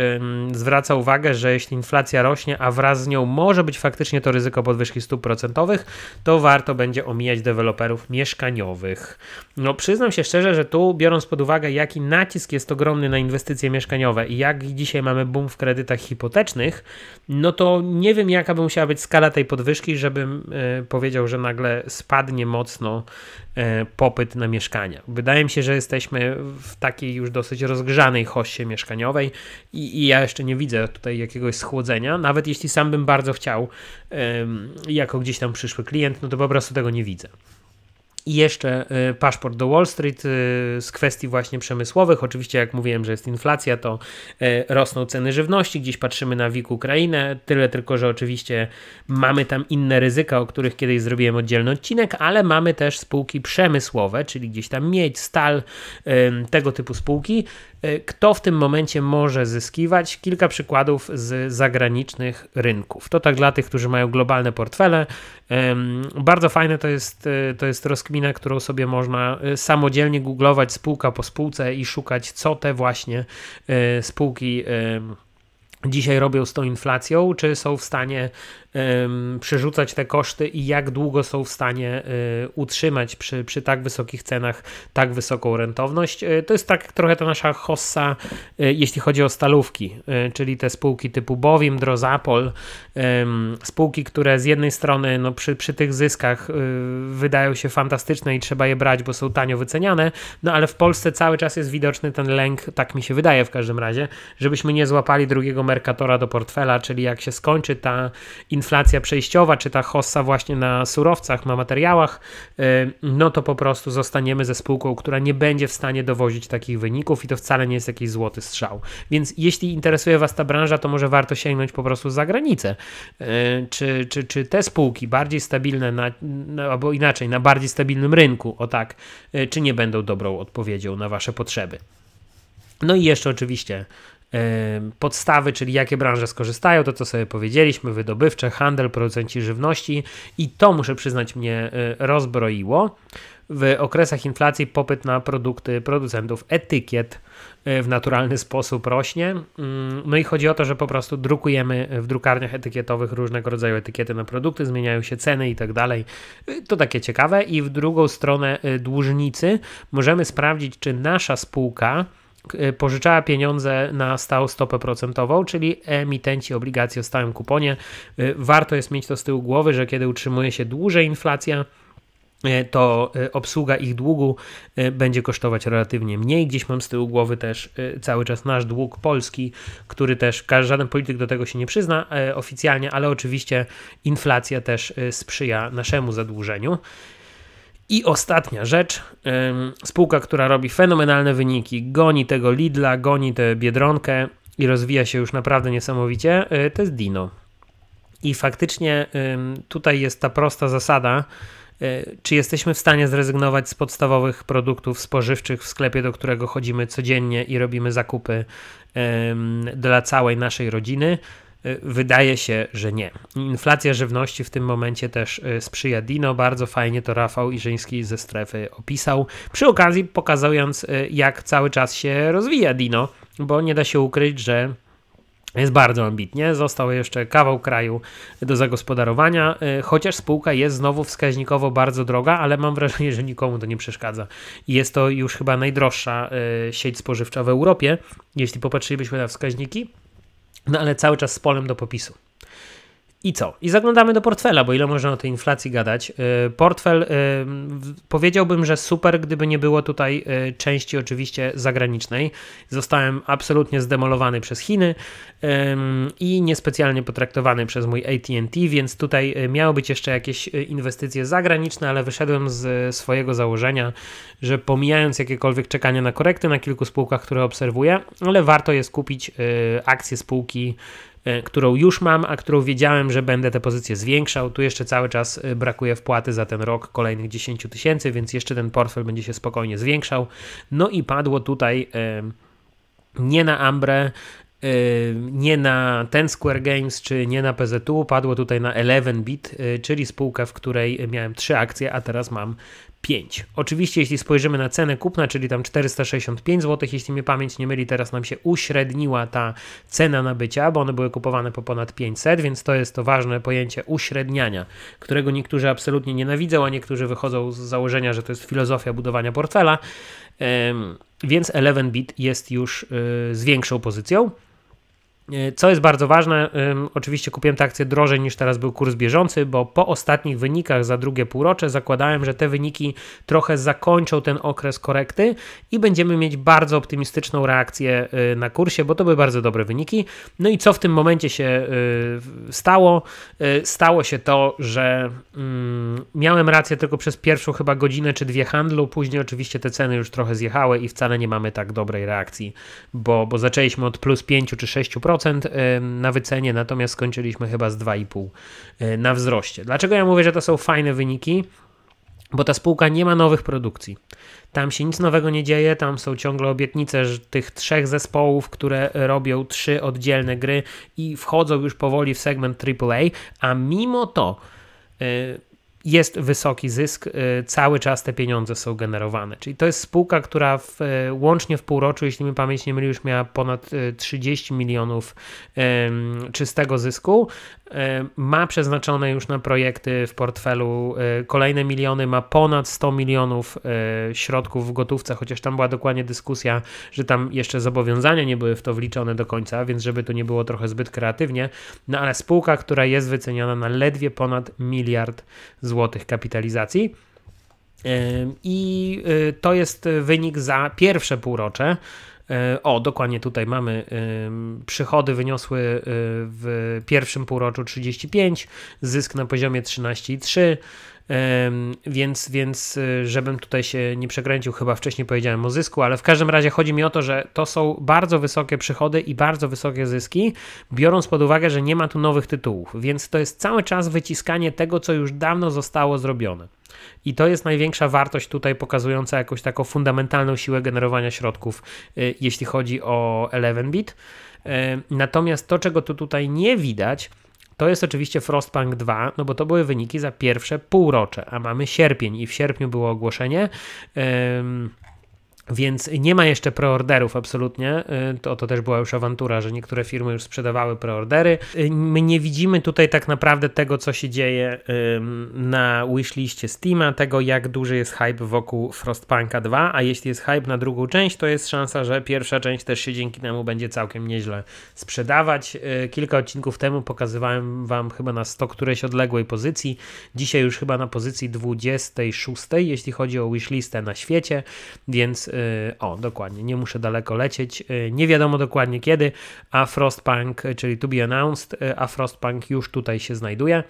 zwraca uwagę, że jeśli inflacja rośnie, a wraz z nią może być faktycznie to ryzyko podwyżki stóp procentowych, to warto będzie omijać deweloperów mieszkaniowych. No przyznam się szczerze, że tu biorąc pod uwagę jaki nacisk jest ogromny na inwestycje mieszkaniowe, jak dzisiaj mamy boom w kredytach hipotecznych, no to nie wiem, jaka by musiała być skala tej podwyżki, żebym e, powiedział, że nagle spadnie mocno e, popyt na mieszkania. Wydaje mi się, że jesteśmy w takiej już dosyć rozgrzanej hoście mieszkaniowej i, i ja jeszcze nie widzę tutaj jakiegoś schłodzenia, nawet jeśli sam bym bardzo chciał, jako gdzieś tam przyszły klient, no to po prostu tego nie widzę. I jeszcze y, paszport do Wall Street y, z kwestii właśnie przemysłowych. Oczywiście, jak mówiłem, że jest inflacja, to y, rosną ceny żywności. Gdzieś patrzymy na WIG Ukrainę. Tyle tylko, że oczywiście mamy tam inne ryzyka, o których kiedyś zrobiłem oddzielny odcinek, ale mamy też spółki przemysłowe, czyli gdzieś tam miedź, stal, tego typu spółki, Y, kto w tym momencie może zyskiwać? Kilka przykładów z zagranicznych rynków. To tak dla tych, którzy mają globalne portfele. Bardzo fajne to jest, y, to jest rozkmina, którą sobie można y, samodzielnie googlować spółka po spółce i szukać, co te właśnie spółki dzisiaj robią z tą inflacją, czy są w stanie przerzucać te koszty i jak długo są w stanie e, utrzymać przy, przy tak wysokich cenach tak wysoką rentowność. E, to jest tak trochę ta nasza hossa, e, jeśli chodzi o stalówki, czyli te spółki typu Bowiem, Drozapol, spółki, które z jednej strony no, przy, przy tych zyskach wydają się fantastyczne i trzeba je brać, bo są tanio wyceniane, no ale w Polsce cały czas jest widoczny ten lęk, tak mi się wydaje w każdym razie, żebyśmy nie złapali drugiego Mercatora do portfela, czyli jak się skończy ta inflacja przejściowa, czy ta hossa właśnie na surowcach, na materiałach, y, no to po prostu zostaniemy ze spółką, która nie będzie w stanie dowozić takich wyników i to wcale nie jest jakiś złoty strzał. Więc jeśli interesuje Was ta branża, to może warto sięgnąć po prostu za granicę. Y, czy, czy, czy te spółki bardziej stabilne, na, albo inaczej, na bardziej stabilnym rynku, o tak, y, czy nie będą dobrą odpowiedzią na Wasze potrzeby. No i jeszcze oczywiście podstawy, czyli jakie branże skorzystają, to co sobie powiedzieliśmy, wydobywcze, handel, producenci żywności i to muszę przyznać mnie e, rozbroiło. W okresach inflacji popyt na produkty producentów etykiet e, w naturalny sposób rośnie. Mm, no i chodzi o to, że po prostu drukujemy w drukarniach etykietowych różnego rodzaju etykiety na produkty, zmieniają się ceny i tak dalej. E, to takie ciekawe. I w drugą stronę dłużnicy możemy sprawdzić, czy nasza spółka E, pożyczała pieniądze na stałą stopę procentową, czyli emitenci obligacji o stałym kuponie. E, warto jest mieć to z tyłu głowy, że kiedy utrzymuje się dłużej inflacja, e, to obsługa ich długu będzie kosztować relatywnie mniej. Gdzieś mam z tyłu głowy też cały czas nasz dług polski, który też żaden polityk do tego się nie przyzna oficjalnie, ale oczywiście inflacja też sprzyja naszemu zadłużeniu. I ostatnia rzecz, spółka, która robi fenomenalne wyniki, goni tego Lidla, goni tę Biedronkę i rozwija się już naprawdę niesamowicie, e, to jest Dino. I faktycznie tutaj jest ta prosta zasada, e, czy jesteśmy w stanie zrezygnować z podstawowych produktów spożywczych w sklepie, do którego chodzimy codziennie i robimy zakupy dla całej naszej rodziny, Y, wydaje się, że nie. Inflacja żywności w tym momencie też y, sprzyja Dino. Bardzo fajnie to Rafał Iżyński ze strefy opisał. Przy okazji pokazując, y, jak cały czas się rozwija Dino, bo nie da się ukryć, że jest bardzo ambitnie. Został jeszcze kawał kraju do zagospodarowania, chociaż spółka jest znowu wskaźnikowo bardzo droga, ale mam wrażenie, że nikomu to nie przeszkadza. Jest to już chyba najdroższa sieć spożywcza w Europie, jeśli popatrzylibyśmy na wskaźniki no ale cały czas z polem do popisu. I co? I zaglądamy do portfela, bo ile można o tej inflacji gadać. Y, portfel, y, powiedziałbym, że super, gdyby nie było tutaj y, części oczywiście zagranicznej. Zostałem absolutnie zdemolowany przez Chiny i niespecjalnie potraktowany przez mój ATT, więc tutaj miały być jeszcze jakieś inwestycje zagraniczne, ale wyszedłem z swojego założenia, że pomijając jakiekolwiek czekanie na korekty na kilku spółkach, które obserwuję, ale warto jest kupić akcje spółki E, którą już mam, a którą wiedziałem, że będę te pozycje zwiększał. Tu jeszcze cały czas e, brakuje wpłaty za ten rok kolejnych 10 tysięcy, więc jeszcze ten portfel będzie się spokojnie zwiększał. No i padło tutaj e, nie na Ambre, nie na ten Square Games czy nie na PZU, padło tutaj na 11bit, czyli spółkę, w której miałem 3 akcje, a teraz mam 5. Oczywiście, jeśli spojrzymy na cenę kupna, czyli tam 465 zł, jeśli mnie pamięć nie myli, teraz nam się uśredniła ta cena nabycia, bo one były kupowane po ponad 500, więc to jest to ważne pojęcie uśredniania, którego niektórzy absolutnie nienawidzą, a niektórzy wychodzą z założenia, że to jest filozofia budowania portfela. Więc 11-bit jest już y, z większą pozycją. E, co jest bardzo ważne, oczywiście kupiłem tę akcję drożej niż teraz był kurs bieżący, bo po ostatnich wynikach za drugie półrocze zakładałem, że te wyniki trochę zakończą ten okres korekty i będziemy mieć bardzo optymistyczną reakcję e, na kursie, bo to były bardzo dobre wyniki. No i co w tym momencie się e, stało? Stało się to, że mm, miałem rację tylko przez pierwszą chyba godzinę czy dwie handlu, później oczywiście te ceny już trochę zjechały i wcale nie mamy tak dobrej reakcji, bo, bo zaczęliśmy od plus 5 czy 6% na wycenie, natomiast skończyliśmy chyba z 2,5% na wzroście. Dlaczego ja mówię, że to są fajne wyniki? Bo ta spółka nie ma nowych produkcji. Tam się nic nowego nie dzieje, tam są ciągle obietnice że tych trzech zespołów, które robią trzy oddzielne gry i wchodzą już powoli w segment AAA, a mimo to jest wysoki zysk, y, cały czas te pieniądze są generowane. Czyli to jest spółka, która w, y, łącznie w półroczu, jeśli mi pamięć nie myli, już miała ponad 30 y, milionów czystego zysku, E, ma przeznaczone już na projekty w portfelu e, kolejne miliony, ma ponad 100 milionów e, środków w gotówce, chociaż tam była dokładnie dyskusja, że tam jeszcze zobowiązania nie były w to wliczone do końca, więc żeby to nie było trochę zbyt kreatywnie, no ale spółka, która jest wyceniana na ledwie ponad miliard złotych kapitalizacji. I to jest wynik za pierwsze półrocze E, o, dokładnie tutaj mamy przychody wyniosły e, w pierwszym półroczu 35, zysk na poziomie 13,3, więc, więc, y, żebym tutaj się nie przekręcił, chyba wcześniej powiedziałem o zysku, ale w każdym razie chodzi mi o to, że to są bardzo wysokie przychody i bardzo wysokie zyski, biorąc pod uwagę, że nie ma tu nowych tytułów, więc to jest cały czas wyciskanie tego, co już dawno zostało zrobione. I to jest największa wartość tutaj pokazująca jakąś taką fundamentalną siłę generowania środków, y, jeśli chodzi o 11-bit. E, natomiast to, czego tu tutaj nie widać, to jest oczywiście Frostpunk 2, no bo to były wyniki za pierwsze półrocze, a mamy sierpień i w sierpniu było ogłoszenie. Więc nie ma jeszcze preorderów absolutnie. Y, to, to też była już awantura, że niektóre firmy już sprzedawały preordery. Y, my nie widzimy tutaj tak naprawdę tego, co się dzieje na wishliście Steama, tego jak duży jest hype wokół Frostpunka 2, a jeśli jest hype na drugą część, to jest szansa, że pierwsza część też się dzięki temu będzie całkiem nieźle sprzedawać. Y, kilka odcinków temu pokazywałem Wam chyba na 100 którejś odległej pozycji. Dzisiaj już chyba na pozycji 26, jeśli chodzi o wishlistę na świecie, więc Y, o, dokładnie, nie muszę daleko lecieć, y, nie wiadomo dokładnie kiedy, a Frostpunk, czyli to be announced, y, a Frostpunk już tutaj się znajduje.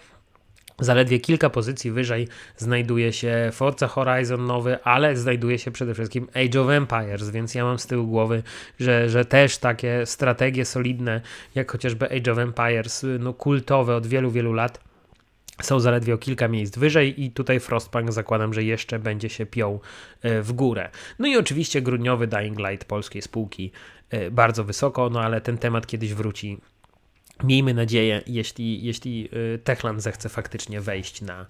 Zaledwie kilka pozycji wyżej znajduje się Forza Horizon nowy, ale znajduje się przede wszystkim Age of Empires, więc ja mam z tyłu głowy, że, że też takie strategie solidne, jak chociażby Age of Empires, no kultowe od wielu, wielu lat, są zaledwie o kilka miejsc wyżej i tutaj Frostpunk zakładam, że jeszcze będzie się piął e, w górę. No i oczywiście grudniowy Dying Light polskiej spółki e, bardzo wysoko, no ale ten temat kiedyś wróci. Miejmy nadzieję, jeśli, jeśli e, Techland zechce faktycznie wejść na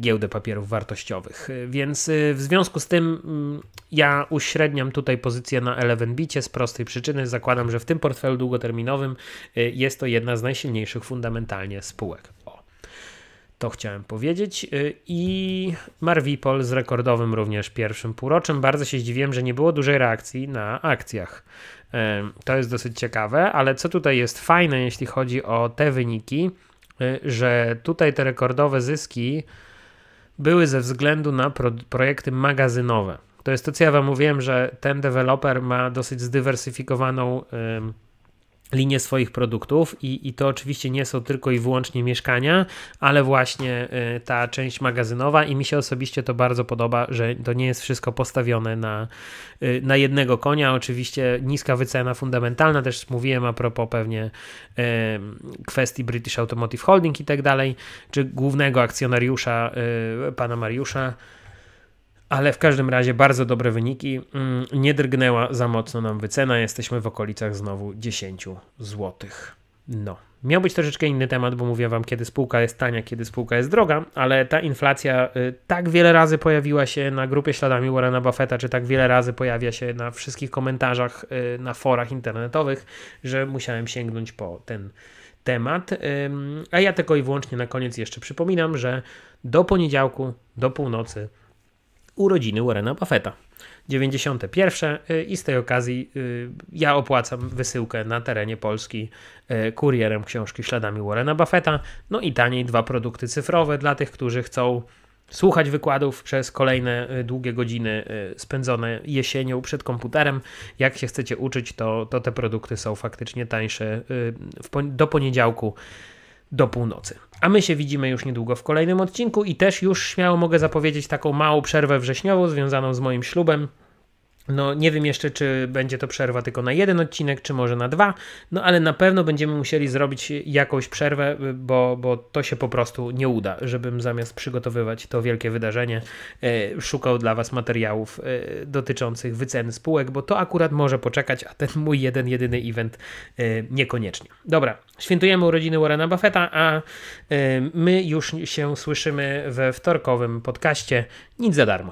giełdę papierów wartościowych. Więc w związku z tym mm, ja uśredniam tutaj pozycję na 11bicie z prostej przyczyny. Zakładam, że w tym portfelu długoterminowym jest to jedna z najsilniejszych fundamentalnie spółek. To chciałem powiedzieć. Y, I Marvipol z rekordowym również pierwszym półroczem. Bardzo się zdziwiłem, że nie było dużej reakcji na akcjach. To jest dosyć ciekawe, ale co tutaj jest fajne, jeśli chodzi o te wyniki, y, że tutaj te rekordowe zyski były ze względu na pro projekty magazynowe. To jest to, co ja Wam mówiłem, że ten deweloper ma dosyć zdywersyfikowaną. Yy, linię swoich produktów i, i to oczywiście nie są tylko i wyłącznie mieszkania, ale właśnie y, ta część magazynowa i mi się osobiście to bardzo podoba, że to nie jest wszystko postawione na, y, na jednego konia. Oczywiście niska wycena fundamentalna, też mówiłem a propos pewnie y, kwestii British Automotive Holding i tak dalej, czy głównego akcjonariusza y, pana Mariusza, ale w każdym razie bardzo dobre wyniki. Mm, nie drgnęła za mocno nam wycena, jesteśmy w okolicach znowu 10 zł. No. Miał być troszeczkę inny temat, bo mówię wam, kiedy spółka jest tania, kiedy spółka jest droga, ale ta inflacja y, tak wiele razy pojawiła się na grupie śladami Warrena Buffetta, czy tak wiele razy pojawia się na wszystkich komentarzach y, na forach internetowych, że musiałem sięgnąć po ten temat. A ja tylko i wyłącznie na koniec jeszcze przypominam, że do poniedziałku, do północy urodziny Warrena Buffetta. 91. Y, I z tej okazji y, ja opłacam wysyłkę na terenie Polski y, kurierem książki śladami Warrena Buffetta. No i taniej dwa produkty cyfrowe dla tych, którzy chcą słuchać wykładów przez kolejne długie godziny spędzone jesienią przed komputerem. Jak się chcecie uczyć, to, to te produkty są faktycznie tańsze do poniedziałku do północy. A my się widzimy już niedługo w kolejnym odcinku i też już śmiało mogę zapowiedzieć taką małą przerwę wrześniową związaną z moim ślubem. No, nie wiem jeszcze, czy będzie to przerwa tylko na jeden odcinek, czy może na dwa, no ale na pewno będziemy musieli zrobić jakąś przerwę, y, bo, bo to się po prostu nie uda, żebym zamiast przygotowywać to wielkie wydarzenie, e, szukał dla Was materiałów e, dotyczących wyceny spółek, bo to akurat może poczekać, a ten mój jeden, jedyny event e, niekoniecznie. Dobra, świętujemy urodziny Warrena Buffetta, a my już się słyszymy we wtorkowym podcaście. Nic za darmo.